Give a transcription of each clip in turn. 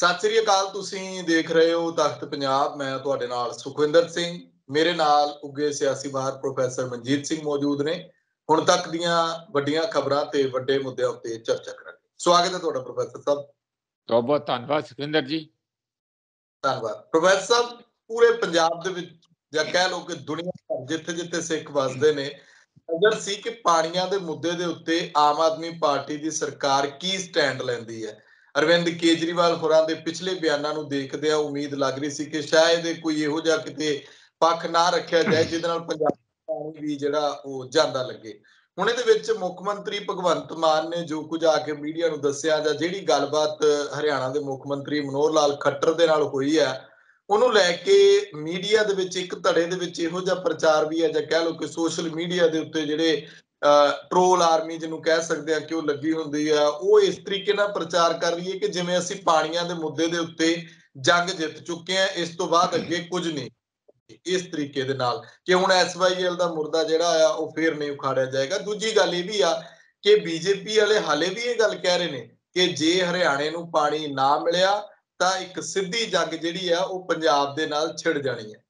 ਸਤਿ ਸ੍ਰੀ ਅਕਾਲ ਤੁਸੀਂ ਦੇਖ ਰਹੇ ਹੋ ਤਖਤ ਪੰਜਾਬ ਮੈਂ ਤੁਹਾਡੇ ਨਾਲ ਸੁਖਵਿੰਦਰ ਸਿੰਘ ਮੇਰੇ ਨਾਲ ਉੱਗੇ ਸਿਆਸੀ ਬਾਹਰ ਪ੍ਰੋਫੈਸਰ ਮਨਜੀਤ ਸਿੰਘ ਮੌਜੂਦ ਨੇ ਹੁਣ ਤੱਕ ਦੀਆਂ ਵੱਡੀਆਂ ਖਬਰਾਂ ਤੇ ਵੱਡੇ ਮੁੱਦਿਆਂ ਉੱਤੇ ਚਰਚਾ ਕਰਾਂਗੇ ਸਵਾਗਤ ਹੈ ਤੁਹਾਡਾ ਪ੍ਰੋਫੈਸਰ ਸਾਹਿਬ ਬਹੁਤ ਬਹੁਤ ਧੰਨਵਾਦ ਸੁਖਵਿੰਦਰ ਜੀ ਧੰਨਵਾਦ ਪ੍ਰੋਫੈਸਰ ਸਾਹਿਬ ਪੂਰੇ ਪੰਜਾਬ ਦੇ ਵਿੱਚ ਜਾਂ ਕਹਿ ਲਓ ਕਿ ਦੁਨੀਆ ਭਰ ਜਿੱਥੇ ਜਿੱਥੇ ਸਿੱਖ ਵੱਸਦੇ ਨੇ ਅਗਰ ਸੀ ਕਿ ਪਾਣੀਆਂ ਦੇ ਮੁੱਦੇ ਦੇ ਉੱਤੇ ਆਮ ਆਦਮੀ ਪਾਰਟੀ ਦੀ ਸਰਕਾਰ ਕੀ ਸਟੈਂਡ ਲੈਂਦੀ ਹੈ ਅਰਵਿੰਦ ਕੇਜਰੀਵਾਲ ਹੋਰਾਂ ਦੇ ਪਿਛਲੇ ਬਿਆਨਾਂ ਨੂੰ ਦੇਖਦੇ ਆ ਉਮੀਦ ਲੱਗ ਰਹੀ ਸੀ ਕਿ ਸ਼ਾਇਦ ਕੋਈ ਇਹੋ ਜਿਹਾ ਕਿਤੇ ਪੱਖ ਨਾ ਰੱਖਿਆ ਜਾਏ ਜਿਹਦੇ ਨਾਲ ਪੰਜਾਬ ਪਾਣੀ ਵੀ ਜਿਹੜਾ ਉਹ ਜਾਂਦਾ ਲੱਗੇ ਹੁਣ ਇਹਦੇ ਵਿੱਚ ਮੁੱਖ ਮੰਤਰੀ ਭਗਵੰਤ ਮਾਨ ਨੇ ਜੋ ਕੁਝ ਆ ਕੇ ਮੀਡੀਆ ਨੂੰ ਦੱਸਿਆ ਜਾਂ ਜਿਹੜੀ ਗੱਲਬਾਤ ਹਰਿਆਣਾ ਦੇ ਮੁੱਖ ਮੰਤਰੀ ਮਨੋਹਰ ਲਾਲ ਖੱਟਰ ਦੇ ਨਾਲ ਹੋਈ ਹੈ ਉਹਨੂੰ ਲੈ ਕੇ ਮੀਡੀਆ ਦੇ ਵਿੱਚ ਇੱਕ ਧੜੇ ਦੇ ਵਿੱਚ ਇਹੋ ਜਿਹਾ ਪ੍ਰਚਾਰ ਵੀ ਹੈ ਜਾਂ ਕਹਿ ਲਓ ਕਿ ਸੋਸ਼ਲ ਮੀਡੀਆ ਦੇ ਉੱਤੇ ਜਿਹੜੇ ਟ੍ਰੋਲ ਆਰਮੀ ਜਿਹਨੂੰ ਕਹਿ ਸਕਦੇ ਆ ਕਿ ਉਹ ਲੱਗੀ ਹੁੰਦੀ ਆ ਉਹ ਇਸ ਤਰੀਕੇ ਨਾਲ ਪ੍ਰਚਾਰ ਕਰ ਰਹੀ ਹੈ ਕਿ ਜਿਵੇਂ ਅਸੀਂ ਪਾਣੀਆਂ ਦੇ ਮੁੱਦੇ ਦੇ ਉੱਤੇ ਜੰਗ ਜਿੱਤ ਚੁੱਕੇ ਆ ਇਸ ਤੋਂ ਬਾਅਦ ਅੱਗੇ ਕੁਝ ਨਹੀਂ ਇਸ ਤਰੀਕੇ ਦੇ ਨਾਲ ਕਿ ਹੁਣ ਐਸਵਾਈਐਲ ਦਾ ਮੁਰਦਾ ਜਿਹੜਾ ਆ ਉਹ ਫੇਰ ਨਹੀਂ ਉਖਾੜਿਆ ਜਾਏਗਾ ਦੂਜੀ ਗੱਲ ਇਹ ਵੀ ਆ ਕਿ ਬੀਜੇਪੀ ਵਾਲੇ ਹਾਲੇ ਵੀ ਇਹ ਗੱਲ ਕਹਿ ਰਹੇ ਨੇ ਕਿ ਜੇ ਹਰਿਆਣੇ ਨੂੰ ਪਾਣੀ ਨਾ ਮਿਲਿਆ ਤਾਂ ਇੱਕ ਸਿੱਧੀ ਜੰਗ ਜਿਹੜੀ ਆ ਉਹ ਪੰਜਾਬ ਦੇ ਨਾਲ ਛਿੜ ਜਾਣੀ ਹੈ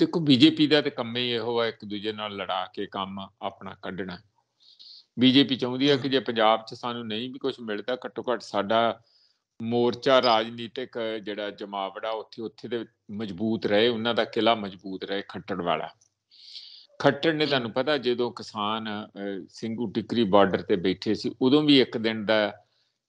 ਦੇਖੋ ਬੀਜੇਪੀ ਦਾ ਤੇ ਕੰਮ ਹੀ ਇਹੋ ਆ ਇੱਕ ਦੂਜੇ ਨਾਲ ਲੜਾ ਕੇ ਕੰਮ ਆਪਣਾ ਕੱਢਣਾ ਬੀਜੇਪੀ ਚਾਹੁੰਦੀ ਆ ਕਿ ਜੇ ਪੰਜਾਬ 'ਚ ਸਾਨੂੰ ਨਹੀਂ ਵੀ ਕੁਝ ਮਿਲਦਾ ਘੱਟੋ ਘੱਟ ਸਾਡਾ ਮੋਰਚਾ ਰਾਜਨੀਤਿਕ ਜਿਹੜਾ ਜਮਾਵੜਾ ਉੱਥੇ ਉੱਥੇ ਦੇ ਮਜ਼ਬੂਤ ਰਹੇ ਉਹਨਾਂ ਦਾ ਕਿਲਾ ਮਜ਼ਬੂਤ ਰਹੇ ਖੱਟੜ ਵਾਲਾ ਖੱਟੜ ਨੇ ਤੁਹਾਨੂੰ ਪਤਾ ਜਦੋਂ ਕਿਸਾਨ ਸਿੰਘੂ ਟਿਕਰੀ ਬਾਰਡਰ ਤੇ ਬੈਠੇ ਸੀ ਉਦੋਂ ਵੀ ਇੱਕ ਦਿਨ ਦਾ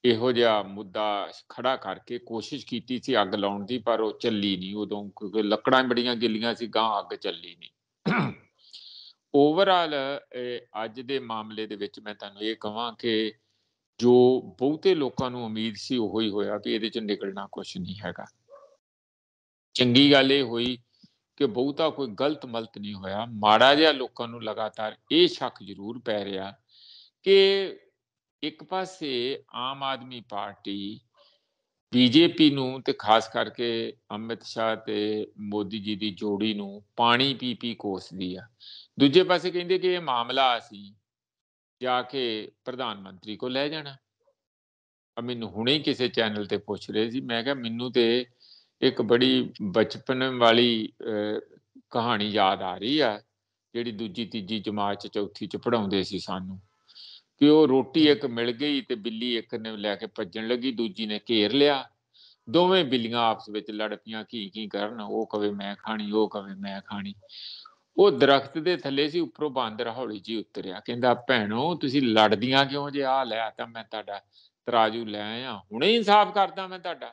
ਇਹੋ ਜਿਹਾ ਮੁੱਦਾ ਖੜਾ ਕਰਕੇ ਕੋਸ਼ਿਸ਼ ਕੀਤੀ ਸੀ ਅੱਗ ਲਾਉਣ ਦੀ ਪਰ ਉਹ ਚੱਲੀ ਨਹੀਂ ਉਦੋਂ ਕਿਉਂਕਿ ਲੱਕੜਾਂ ਬੜੀਆਂ ਗਿੱਲੀਆਂ ਸੀ ਗਾਂ ਅੱਗ ਚੱਲੀ ਨਹੀਂ ਓਵਰਆਲ ਅੱਜ ਦੇ ਮਾਮਲੇ ਦੇ ਵਿੱਚ ਮੈਂ ਤੁਹਾਨੂੰ ਇਹ ਕਹਾਂ ਕਿ ਜੋ ਬਹੁਤੇ ਲੋਕਾਂ ਨੂੰ ਉਮੀਦ ਸੀ ਉਹ ਹੀ ਹੋਇਆ ਕਿ ਇਹਦੇ ਚ ਨਿਕਲਣਾ ਕੁਝ ਨਹੀਂ ਹੈਗਾ ਚੰਗੀ ਗੱਲ ਇਹ ਹੋਈ ਕਿ ਬਹੁਤਾ ਕੋਈ ਗਲਤ ਮਲਤ ਨਹੀਂ ਹੋਇਆ ਮਾੜਾ ਜਿਹਾ ਲੋਕਾਂ ਨੂੰ ਲਗਾਤਾਰ ਇਹ ਸ਼ੱਕ ਜ਼ਰੂਰ ਪੈ ਰਿਹਾ ਕਿ ਇੱਕ ਪਾਸੇ ਆਮ ਆਦਮੀ ਪਾਰਟੀ ਬੀਜੇਪੀ ਨੂੰ ਤੇ ਖਾਸ ਕਰਕੇ ਅਮਿਤ ਸ਼ਾਹ ਤੇ ਮੋਦੀ ਜੀ ਦੀ ਜੋੜੀ ਨੂੰ ਪਾਣੀ ਪੀ ਪੀ ਕੋਸਦੀ ਆ ਦੂਜੇ ਪਾਸੇ ਕਹਿੰਦੇ ਕਿ ਇਹ ਮਾਮਲਾ ਅਸੀਂ ਜਾ ਕੇ ਪ੍ਰਧਾਨ ਮੰਤਰੀ ਕੋ ਲੈ ਜਾਣਾ ਆ ਮੈਨੂੰ ਹੁਣੇ ਕਿਸੇ ਚੈਨਲ ਤੇ ਪੁੱਛ ਰਹੇ ਸੀ ਮੈਂ ਕਿਹਾ ਮੈਨੂੰ ਤੇ ਇੱਕ ਬੜੀ ਬਚਪਨ ਵਾਲੀ ਕਹਾਣੀ ਯਾਦ ਆ ਰਹੀ ਆ ਜਿਹੜੀ ਦੂਜੀ ਤੀਜੀ ਜਮਾਤ ਚ ਚੌਥੀ ਚ ਪੜਾਉਂਦੇ ਸੀ ਸਾਨੂੰ ਕਿ ਉਹ ਰੋਟੀ ਇੱਕ ਮਿਲ ਗਈ ਤੇ ਬਿੱਲੀ ਇੱਕ ਨੇ ਲੈ ਕੇ ਭੱਜਣ ਲੱਗੀ ਦੂਜੀ ਨੇ ਘੇਰ ਲਿਆ ਦੋਵੇਂ ਬਿੱਲੀਆਂ ਆਪਸ ਵਿੱਚ ਲੜ ਪੀਆਂ ਕੀ ਕੀ ਕਰਨ ਉਹ ਕਵੇ ਮੈਂ ਖਾਣੀ ਉਹ ਕਵੇ ਮੈਂ ਖਾਣੀ ਉਹ ਦਰਖਤ ਦੇ ਥੱਲੇ ਸੀ ਉੱਪਰੋਂ ਬਾਂਦਰ ਹੌਲੀ ਜੀ ਉਤਰਿਆ ਕਹਿੰਦਾ ਭੈਣੋ ਤੁਸੀਂ ਲੜਦੀਆਂ ਕਿਉਂ ਜੇ ਆ ਲੈ ਤਾਂ ਮੈਂ ਤੁਹਾਡਾ ਤਰਾਜੂ ਲੈ ਆ ਹੁਣੇ ਇਨਸਾਫ ਕਰਦਾ ਮੈਂ ਤੁਹਾਡਾ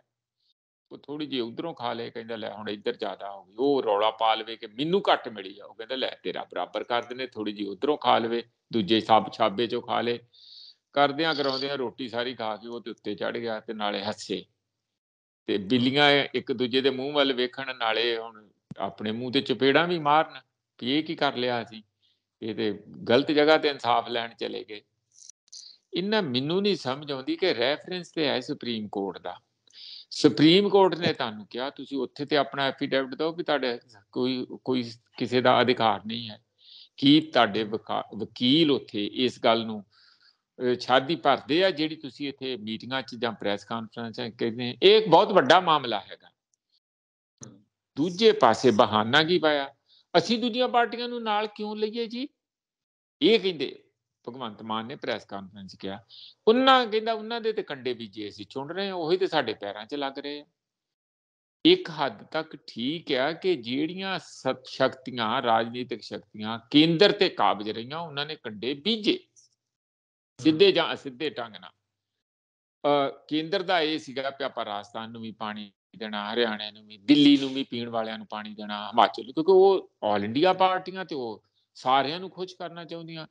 ਉਹ ਥੋੜੀ ਜਿਹੀ ਉਧਰੋਂ ਖਾ ਲੇ ਕਹਿੰਦਾ ਲੈ ਹੁਣ ਇੱਧਰ ਜ਼ਿਆਦਾ ਹੋ ਗਈ ਉਹ ਰੌਲਾ ਪਾ ਲਵੇ ਕਿ ਮੈਨੂੰ ਘੱਟ ਮਿਲੀ ਆ ਉਹ ਕਹਿੰਦਾ ਲੈ ਤੇਰਾ ਬਰਾਬਰ ਕਰ ਦਿੰਦੇ ਥੋੜੀ ਜਿਹੀ ਉਧਰੋਂ ਖਾ ਲਵੇ ਦੂਜੇ ਸਾਬ ਛਾਬੇ ਚੋਂ ਖਾ ਲੇ ਕਰਦਿਆਂ ਕਰਾਉਂਦਿਆਂ ਰੋਟੀ ਸਾਰੀ ਖਾ ਕੇ ਉਹ ਤੇ ਉੱਤੇ ਚੜ ਗਿਆ ਤੇ ਨਾਲੇ ਹੱਸੇ ਤੇ ਬਿੱਲੀਆਂ ਇੱਕ ਦੂਜੇ ਦੇ ਮੂੰਹ ਵੱਲ ਵੇਖਣ ਨਾਲੇ ਹੁਣ ਆਪਣੇ ਮੂੰਹ ਤੇ ਚਪੇੜਾਂ ਵੀ ਮਾਰਨ ਵੀ ਇਹ ਕੀ ਕਰ ਲਿਆ ਅਸੀਂ ਇਹ ਤੇ ਗਲਤ ਜਗ੍ਹਾ ਤੇ ਇਨਸਾਫ ਲੈਣ ਚਲੇ ਗਏ ਇਹਨਾਂ ਮੈਨੂੰ ਨਹੀਂ ਸਮਝ ਆਉਂਦੀ ਕਿ ਰੈਫਰੈਂਸ ਤੇ ਹੈ ਸੁਪਰੀਮ ਕੋਰਟ ਦਾ ਸੁਪਰੀਮ ਕੋਰਟ ਨੇ ਤੁਹਾਨੂੰ ਕਿਹਾ ਤੁਸੀਂ ਉੱਥੇ ਤੇ ਆਪਣਾ ਐਫੀਡੈਵਿਟ ਦਿਓ ਕਿ ਤੁਹਾਡੇ ਕੋਈ ਕੋਈ ਕਿਸੇ ਦਾ ਅਧਿਕਾਰ ਨਹੀਂ ਹੈ ਕੀ ਤੁਹਾਡੇ ਵਕੀਲ ਉੱਥੇ ਇਸ ਗੱਲ ਨੂੰ ਛਾਦੀ ਭਰਦੇ ਆ ਜਿਹੜੀ ਤੁਸੀਂ ਇੱਥੇ ਮੀਟਿੰਗਾਂ 'ਚ ਜਾਂ ਪ੍ਰੈਸ ਕਾਨਫਰੰਸਾਂ 'ਚ ਕਹਿੰਦੇ ਇਹ ਇੱਕ ਬਹੁਤ ਵੱਡਾ ਮਾਮਲਾ ਹੈਗਾ ਦੂਜੇ ਪਾਸੇ ਬਹਾਨਾ ਕੀ ਪਾਇਆ ਅਸੀਂ ਦੂਜੀਆਂ ਪਾਰਟੀਆਂ ਨੂੰ ਨਾਲ ਕਿਉਂ ਲਈਏ ਜੀ ਇਹ ਕਹਿੰਦੇ ਭਗਵੰਤ ਮਾਨ ਨੇ ਪ੍ਰੈਸ ਕਾਨਫਰੰਸ ਕਿਹਾ ਉਹਨਾਂ ਕਹਿੰਦਾ ਉਹਨਾਂ ਦੇ ਤੇ ਕੰਡੇ ਬੀਜੇ ਸੀ ਚੁਣ ਰਹੇ ਉਹੀ ਤੇ ਸਾਡੇ ਪੈਰਾਂ 'ਚ ਲੱਗ ਰਹੇ ਆ ਇੱਕ ਹੱਦ ਤੱਕ ਠੀਕ ਆ ਕਿ ਜਿਹੜੀਆਂ ਸਤ ਸ਼ਕਤੀਆਂ ਰਾਜਨੀਤਿਕ ਸ਼ਕਤੀਆਂ ਕੇਂਦਰ ਤੇ ਕਾਬਜ ਰਹੀਆਂ ਉਹਨਾਂ ਨੇ ਕੰਡੇ ਬੀਜੇ ਸਿੱਧੇ ਜਾਂ ਅਸਿੱਧੇ ਢੰਗ ਨਾਲ ਕੇਂਦਰ ਦਾ ਇਹ ਸੀਗਾ ਕਿ ਆਪਾਂ ਰਾਜਸਥਾਨ ਨੂੰ ਵੀ ਪਾਣੀ ਦੇਣਾ ਹਰਿਆਣਾ ਨੂੰ ਵੀ ਦਿੱਲੀ ਨੂੰ ਵੀ ਪੀਣ ਵਾਲਿਆਂ ਨੂੰ ਪਾਣੀ ਦੇਣਾ ਹਿਮਾਚਲ ਕਿਉਂਕਿ ਉਹ ਆਲ ਇੰਡੀਆ ਪਾਰਟੀਆਂ ਤੇ ਉਹ ਸਾਰਿਆਂ ਨੂੰ ਖੁਸ਼ ਕਰਨਾ ਚਾਹੁੰਦੀਆਂ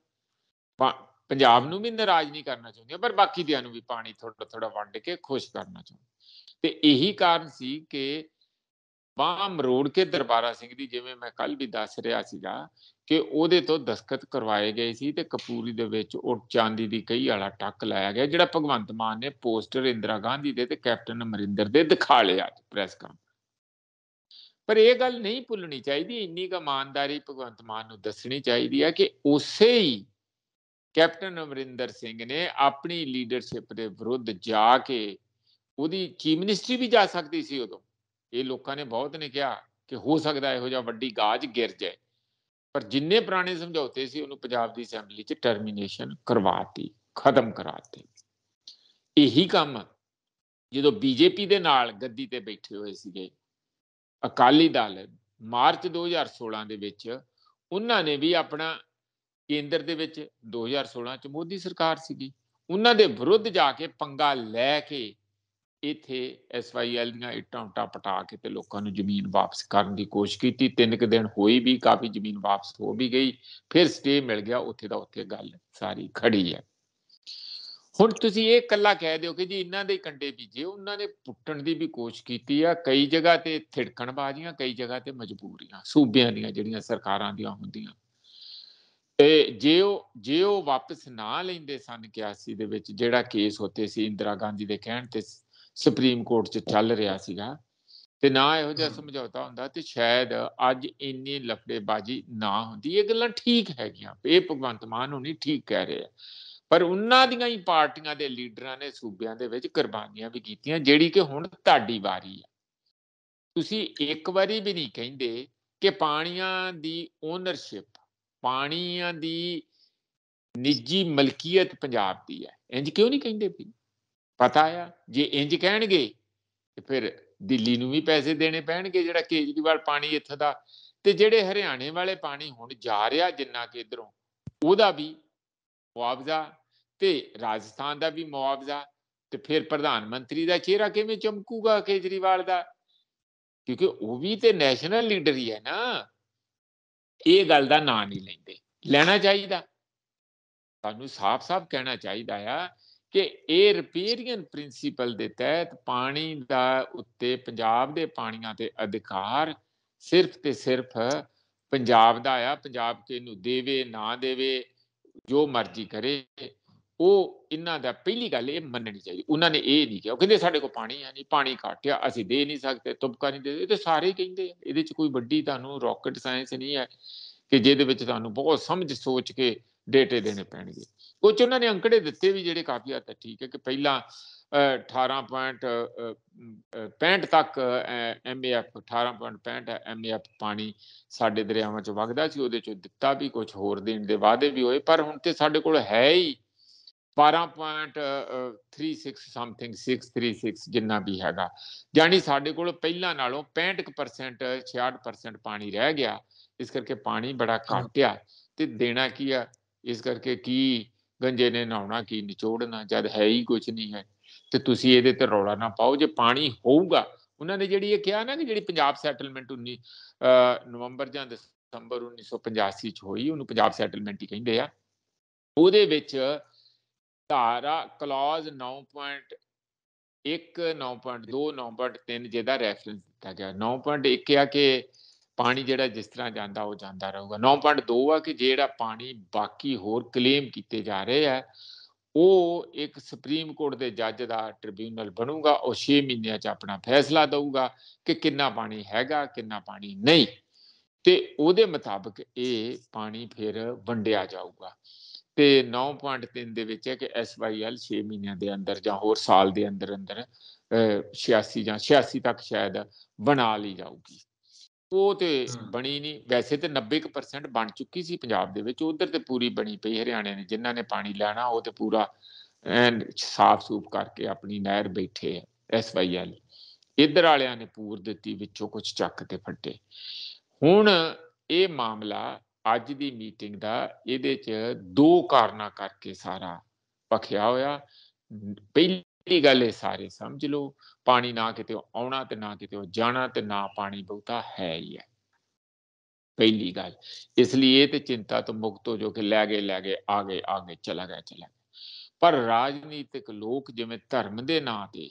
ਪੰਜਾਬ ਨੂੰ ਵੀ ਨਾਰਾਜ਼ ਨਹੀਂ ਕਰਨਾ ਚਾਹੁੰਦੀਆਂ ਪਰ ਬਾਕੀ ਦਿਆਂ ਨੂੰ ਵੀ ਪਾਣੀ ਥੋੜਾ ਥੋੜਾ ਵੰਡ ਕੇ ਖੁਸ਼ ਕਰਨਾ ਚਾਹੁੰਦੀ ਤੇ ਇਹੀ ਕਾਰਨ ਸੀ ਕਿ ਬਾਮ ਰੋੜ ਕੇ ਦਰਬਾਰਾ ਸਿੰਘ ਦੀ ਜਿਵੇਂ ਮੈਂ ਕੱਲ ਵੀ ਦੱਸ ਰਿਹਾ ਸੀਗਾ ਕਿ ਉਹਦੇ ਤੋਂ ਦਸਖਤ ਕਰਵਾਏ ਗਏ ਸੀ ਤੇ ਕਪੂਰੀ ਦੇ ਵਿੱਚ ਉਹ ਚਾਂਦੀ ਦੀ ਕਈ ਵਾਲਾ ਟੱਕ ਲਾਇਆ ਗਿਆ ਜਿਹੜਾ ਭਗਵੰਤ ਮਾਨ ਨੇ ਪੋਸਟਰ ਇੰਦਰਾ ਗਾਂਧੀ ਦੇ ਤੇ ਕੈਪਟਨ ਅਮਰਿੰਦਰ ਦੇ ਦਿਖਾ ਲਿਆ ਪ੍ਰੈਸ ਕਾਨਫਰੰਸ ਪਰ ਇਹ ਗੱਲ ਨਹੀਂ ਭੁੱਲਣੀ ਚਾਹੀਦੀ ਇੰਨੀ ਕਮਾਨਦਾਰੀ ਭਗਵੰਤ ਮਾਨ ਨੂੰ ਦੱਸਣੀ ਚਾਹੀਦੀ ਹੈ ਕਿ ਉਸੇ ਹੀ ਕੈਪਟਨ ਅਮਰਿੰਦਰ ਸਿੰਘ ਨੇ ਆਪਣੀ ਲੀਡਰਸ਼ਿਪ ਦੇ ਵਿਰੁੱਧ ਜਾ ਕੇ ਉਹਦੀ ਚੀਫ ਮਿਨਿਸਟਰੀ ਵੀ ਜਾ ਸਕਦੀ ਸੀ ਉਦੋਂ ਇਹ ਲੋਕਾਂ ਨੇ ਬਹੁਤ ਨੇ ਕਿਹਾ ਕਿ ਹੋ ਸਕਦਾ ਇਹੋ ਜਿਹਾ ਵੱਡੀ ਗਾਜ ਗਿਰ ਜਾਏ ਪਰ ਜਿੰਨੇ ਪੁਰਾਣੇ ਸਮਝੌਤੇ ਸੀ ਉਹਨੂੰ ਪੰਜਾਬ ਦੀ ਅਸੈਂਬਲੀ 'ਚ ਟਰਮੀਨੇਸ਼ਨ ਕਰਵਾਤੀ ਖਤਮ ਕਰਾਤੀ ਇਹੀ ਕੰਮ ਜਦੋਂ ਬੀਜੇਪੀ ਦੇ ਨਾਲ ਗੱਦੀ ਤੇ ਬੈਠੇ ਹੋਏ ਸੀਗੇ ਅਕਾਲੀ ਦਲ ਮਾਰਚ 2016 ਦੇ ਵਿੱਚ ਉਹਨਾਂ ਨੇ ਵੀ ਆਪਣਾ ਕੇਂਦਰ ਦੇ ਵਿੱਚ 2016 ਚ ਮੋਦੀ ਸਰਕਾਰ ਸੀਗੀ ਉਹਨਾਂ ਦੇ ਵਿਰੁੱਧ ਜਾ ਕੇ ਪੰਗਾ ਲੈ ਕੇ ਇਥੇ ਐਸਵਾਈਐਲ ਦੀਆਂ ਇੱਟਾਂ ਉੱਟਾਂ ਪਟਾ ਕੇ ਤੇ ਲੋਕਾਂ ਨੂੰ ਜ਼ਮੀਨ ਵਾਪਸ ਕਰਨ ਦੀ ਕੋਸ਼ਿਸ਼ ਕੀਤੀ ਤਿੰਨ ਕੁ ਦਿਨ ਹੋਈ ਵੀ ਕਾਫੀ ਜ਼ਮੀਨ ਵਾਪਸ ਹੋ ਵੀ ਗਈ ਫਿਰ ਸਟੇ ਮਿਲ ਗਿਆ ਉੱਥੇ ਦਾ ਉੱਥੇ ਗੱਲ ਸਾਰੀ ਖੜੀ ਹੈ ਹੁਣ ਤੁਸੀਂ ਇਹ ਕੱਲਾ ਕਹਿ ਦਿਓ ਕਿ ਜੀ ਇਹਨਾਂ ਦੇ ਕੰਡੇ ਬੀਜੇ ਉਹਨਾਂ ਨੇ ਪੁੱਟਣ ਦੀ ਵੀ ਕੋਸ਼ਿਸ਼ ਕੀਤੀ ਆ ਕਈ ਜਗ੍ਹਾ ਤੇ ਥਿੜਕਣ ਬਾਜ਼ੀਆਂ ਕਈ ਜਗ੍ਹਾ ਤੇ ਮਜਬੂਰੀਆਂ ਸੂਬਿਆਂ ਦੀਆਂ ਜਿਹੜੀਆਂ ਸਰਕਾਰਾਂ ਦੀਆਂ ਹੁੰਦੀਆਂ ਤੇ ਜੇ ਉਹ ਜੇ ਉਹ ਵਾਪਸ ਨਾ ਲੈਂਦੇ ਸਨ 81 ਦੇ ਵਿੱਚ ਜਿਹੜਾ ਕੇਸ ਹੋਤੇ ਸੀ ਇੰਦਰਾ ਗਾਂਧੀ ਦੇ ਕਹਿਣ ਤੇ ਸੁਪਰੀਮ ਕੋਰਟ 'ਚ ਚੱਲ ਰਿਹਾ ਸੀਗਾ ਤੇ ਨਾ ਇਹੋ ਜਿਹਾ ਸਮਝੌਤਾ ਹੁੰਦਾ ਤੇ ਸ਼ਾਇਦ ਅੱਜ ਇੰਨੀ ਲਫੜੇਬਾਜ਼ੀ ਨਾ ਹੁੰਦੀ ਇਹ ਗੱਲਾਂ ਠੀਕ ਹੈਗੀਆਂ ਇਹ ਭਗਵੰਤ ਮਾਨ ਹੁਣੀ ਠੀਕ ਕਹਿ ਰਹੇ ਆ ਪਰ ਉਹਨਾਂ ਦੀਆਂ ਹੀ ਪਾਰਟੀਆਂ ਦੇ ਲੀਡਰਾਂ ਨੇ ਸੂਬਿਆਂ ਦੇ ਵਿੱਚ ਕੁਰਬਾਨੀਆਂ ਵੀ ਕੀਤੀਆਂ ਜਿਹੜੀ ਕਿ ਹੁਣ ਤੁਹਾਡੀ ਵਾਰੀ ਆ ਤੁਸੀਂ ਇੱਕ ਵਾਰੀ ਵੀ ਨਹੀਂ ਕਹਿੰਦੇ ਕਿ ਪਾਣੀਆਂ ਦੀ ਓਨਰਸ਼ਿਪ ਪਾਣੀਆਂ ਦੀ ਨਿੱਜੀ ਮਲਕੀਅਤ ਪੰਜਾਬ ਦੀ ਹੈ ਇੰਜ ਕਿਉਂ ਨਹੀਂ ਕਹਿੰਦੇ ਵੀ ਪਤਾ ਆ ਜੇ ਇੰਜ ਕਹਿਣਗੇ ਤੇ ਫਿਰ ਦਿੱਲੀ ਨੂੰ ਵੀ ਪੈਸੇ ਦੇਣੇ ਪੈਣਗੇ ਜਿਹੜਾ ਕੇਜਰੀਵਾਲ ਪਾਣੀ ਇੱਥੇ ਦਾ ਤੇ ਜਿਹੜੇ ਹਰਿਆਣੇ ਵਾਲੇ ਪਾਣੀ ਹੁਣ ਜਾ ਰਿਹਾ ਜਿੰਨਾ ਕਿ ਇਧਰੋਂ ਉਹਦਾ ਵੀ ਮੁਆਵਜ਼ਾ ਤੇ ਰਾਜਸਥਾਨ ਦਾ ਵੀ ਮੁਆਵਜ਼ਾ ਤੇ ਫਿਰ ਪ੍ਰਧਾਨ ਮੰਤਰੀ ਦਾ ਚਿਹਰਾ ਕਿਵੇਂ ਚਮਕੂਗਾ ਕੇਜਰੀਵਾਲ ਦਾ ਕਿਉਂਕਿ ਉਹ ਵੀ ਤੇ ਨੈਸ਼ਨਲ ਲੀਡਰ ਹੀ ਹੈ ਨਾ ਇਹ ਗੱਲ ਦਾ ਨਾਂ ਨਹੀਂ ਲੈਂਦੇ ਲੈਣਾ ਚਾਹੀਦਾ ਸਾਨੂੰ ਸਾਫ਼-ਸਾਫ਼ ਕਹਿਣਾ ਚਾਹੀਦਾ ਆ ਕਿ ਇਹ ਰਿਪੇਰੀਅਨ ਪ੍ਰਿੰਸੀਪਲ ਦੇ ਤਹਿਤ ਪਾਣੀ ਦਾ ਉੱਤੇ ਪੰਜਾਬ ਦੇ ਪਾਣੀਆਂ ਤੇ ਅਧਿਕਾਰ ਸਿਰਫ ਤੇ ਸਿਰਫ ਪੰਜਾਬ ਦਾ ਆ ਪੰਜਾਬ ਕੇ ਨੂੰ ਦੇਵੇ ਨਾ ਦੇਵੇ ਜੋ ਮਰਜ਼ੀ ਕਰੇ ਉਹ ਇਹਨਾਂ ਦਾ ਪਹਿਲੀ ਗੱਲ ਇਹ ਮੰਨਣੀ ਚਾਹੀਦੀ ਉਹਨਾਂ ਨੇ ਇਹ ਨਹੀਂ ਕਿਹਾ ਕਹਿੰਦੇ ਸਾਡੇ ਕੋਲ ਪਾਣੀ ਆ ਨਹੀਂ ਪਾਣੀ ਘਟਿਆ ਅਸੀਂ ਦੇ ਨਹੀਂ ਸਕਦੇ ਤੁਬਕਾ ਨਹੀਂ ਦੇ ਇਹ ਤੇ ਸਾਰੇ ਕਹਿੰਦੇ ਆ ਇਹਦੇ ਚ ਕੋਈ ਵੱਡੀ ਤੁਹਾਨੂੰ ਰਾਕਟ ਸਾਇੰਸ ਨਹੀਂ ਹੈ ਕਿ ਜਿਹਦੇ ਵਿੱਚ ਤੁਹਾਨੂੰ ਬਹੁਤ ਸਮਝ ਸੋਚ ਕੇ ਡੇਟੇ ਦੇਣੇ ਪੈਣਗੇ ਕੁਝ ਉਹਨਾਂ ਨੇ ਅੰਕੜੇ ਦਿੱਤੇ ਵੀ ਜਿਹੜੇ ਕਾਫੀ ਹੱਦ ਤੱਕ ਠੀਕ ਹੈ ਕਿ ਪਹਿਲਾਂ 18.65 ਤੱਕ ਐਮਏਐਫ 18.65 ਐਮਏਐਫ ਪਾਣੀ ਸਾਡੇ ਦਰਿਆਵਾਂ ਚ ਵਗਦਾ ਸੀ ਉਹਦੇ ਚ ਦਿੱਤਾ ਵੀ ਕੁਝ ਹੋਰ ਦੇਣ ਦੇ ਵਾਅਦੇ ਵੀ ਹੋਏ ਪਰ ਹੁਣ ਤੇ ਸਾਡੇ ਕੋਲ ਹੈ ਹੀ 12.36 ਸਮਥਿੰਗ 636 ਜਿੰਨਾ ਵੀ ਹੈਗਾ ਯਾਨੀ ਸਾਡੇ ਕੋਲ ਪਹਿਲਾਂ ਨਾਲੋਂ 65% 66% ਪਾਣੀ ਰਹਿ ਗਿਆ ਇਸ ਕਰਕੇ ਪਾਣੀ ਬੜਾ ਘਟਿਆ ਤੇ ਦੇਣਾ ਕੀ ਆ ਇਸ ਕਰਕੇ ਕੀ ਗੰਜੇ ਨੇ ਨਹਾਉਣਾ ਕੀ ਨਿਚੋੜਨਾ ਜਦ ਹੈ ਹੀ ਕੁਝ ਨਹੀਂ ਹੈ ਤੇ ਤੁਸੀਂ ਇਹਦੇ ਤੇ ਰੌਲਾ ਨਾ ਪਾਓ ਜੇ ਪਾਣੀ ਹੋਊਗਾ ਉਹਨਾਂ ਨੇ ਜਿਹੜੀ ਇਹ ਕਿਹਾ ਨਾ ਕਿ ਜਿਹੜੀ ਪੰਜਾਬ ਸੈਟਲਮੈਂਟ 19 ਨਵੰਬਰ ਜਾਂ ਦਸੰਬਰ 1985 ਚ ਹੋਈ ਉਹਨੂੰ ਪੰਜਾਬ ਸੈਟਲਮੈਂਟ ਹੀ ਕਹਿੰਦੇ ਆ ਉਹਦੇ ਵਿੱਚ ਧਾਰਾ ਕਲੌਜ਼ 9.1 9.2 9.3 ਜਿਹਦਾ ਰੈਫਰੈਂਸ ਦਿੱਤਾ ਗਿਆ 9.1 ਆ ਕਿ ਪਾਣੀ ਜਿਹੜਾ ਜਿਸ ਤਰ੍ਹਾਂ ਜਾਂਦਾ ਉਹ ਜਾਂਦਾ ਰਹੂਗਾ 9.2 ਆ ਕਿ ਜਿਹੜਾ ਪਾਣੀ ਬਾਕੀ ਹੋਰ ਕਲੇਮ ਕੀਤੇ ਜਾ ਰਹੇ ਆ ਉਹ ਇੱਕ ਸੁਪਰੀਮ ਕੋਰਟ ਦੇ ਜੱਜ ਦਾ ਟ੍ਰਿਬਿਊਨਲ ਬਣੂਗਾ ਉਹ 6 ਮਹੀਨਿਆਂ 'ਚ ਆਪਣਾ ਫੈਸਲਾ ਦੇਊਗਾ ਕਿ ਕਿੰਨਾ ਪਾਣੀ ਹੈਗਾ ਕਿੰਨਾ ਪਾਣੀ ਨਹੀਂ ਤੇ ਉਹਦੇ ਮੁਤਾਬਕ ਇਹ ਪਾਣੀ ਫਿਰ ਵੰਡਿਆ ਜਾਊਗਾ ਤੇ 9.3 ਦੇ ਵਿੱਚ ਹੈ ਕਿ SYL 6 ਮਹੀਨਿਆਂ ਦੇ ਅੰਦਰ ਜਾਂ ਹੋਰ ਸਾਲ ਦੇ ਅੰਦਰ ਅੰਦਰ 86 ਜਾਂ 86 ਤੱਕ ਸ਼ਾਇਦ ਬਣਾ ਲਈ ਜਾਊਗੀ ਉਹ ਤੇ ਬਣੀ ਨਹੀਂ ਵੈਸੇ ਤੇ 90% ਬਣ ਚੁੱਕੀ ਸੀ ਪੰਜਾਬ ਦੇ ਵਿੱਚ ਉਧਰ ਤੇ ਪੂਰੀ ਬਣੀ ਪਈ ਹਰਿਆਣੇ ਨੇ ਜਿਨ੍ਹਾਂ ਨੇ ਪਾਣੀ ਲੈਣਾ ਉਹ ਤੇ ਪੂਰਾ ਐਂਡ ਸਾਫ ਸੂਪ ਕਰਕੇ ਆਪਣੀ ਨਹਿਰ ਬੈਠੇ ਐ SYL ਇਧਰ ਵਾਲਿਆਂ ਨੇ ਪੂਰ ਦਿੱਤੀ ਵਿੱਚੋਂ ਕੁਝ ਚੱਕ ਤੇ ਫੱਟੇ ਹੁਣ ਇਹ ਮਾਮਲਾ ਅੱਜ ਦੀ ਮੀਟਿੰਗ ਦਾ ਇਹਦੇ 'ਚ ਦੋ ਕਾਰਨਾ ਕਰਕੇ ਸਾਰਾ ਪਖਿਆ ਹੋਇਆ ਪਹਿਲੀ ਗੱਲ ਇਹ ਸਾਰੇ ਸਮਝ ਲਓ ਪਾਣੀ ਨਾ ਕਿਤੇ ਆਉਣਾ ਤੇ ਨਾ ਕਿਤੇ ਜਾਣਾ ਤੇ ਨਾ ਪਾਣੀ ਬਹੁਤਾ ਹੈ ਹੀ ਹੈ ਪਹਿਲੀ ਗੱਲ ਇਸ ਲਈ ਇਹ ਤੇ ਚਿੰਤਾ ਤੋਂ ਮੁਕਤ ਹੋ ਜੋ ਕਿ ਲੈ ਗਏ ਲੈ ਗਏ ਆ ਗਏ ਆ ਗਏ ਚਲਾ ਗਿਆ ਚਲਾ ਗਿਆ ਪਰ ਰਾਜਨੀਤਿਕ ਲੋਕ ਜਿਵੇਂ ਧਰਮ ਦੇ ਨਾਂ ਤੇ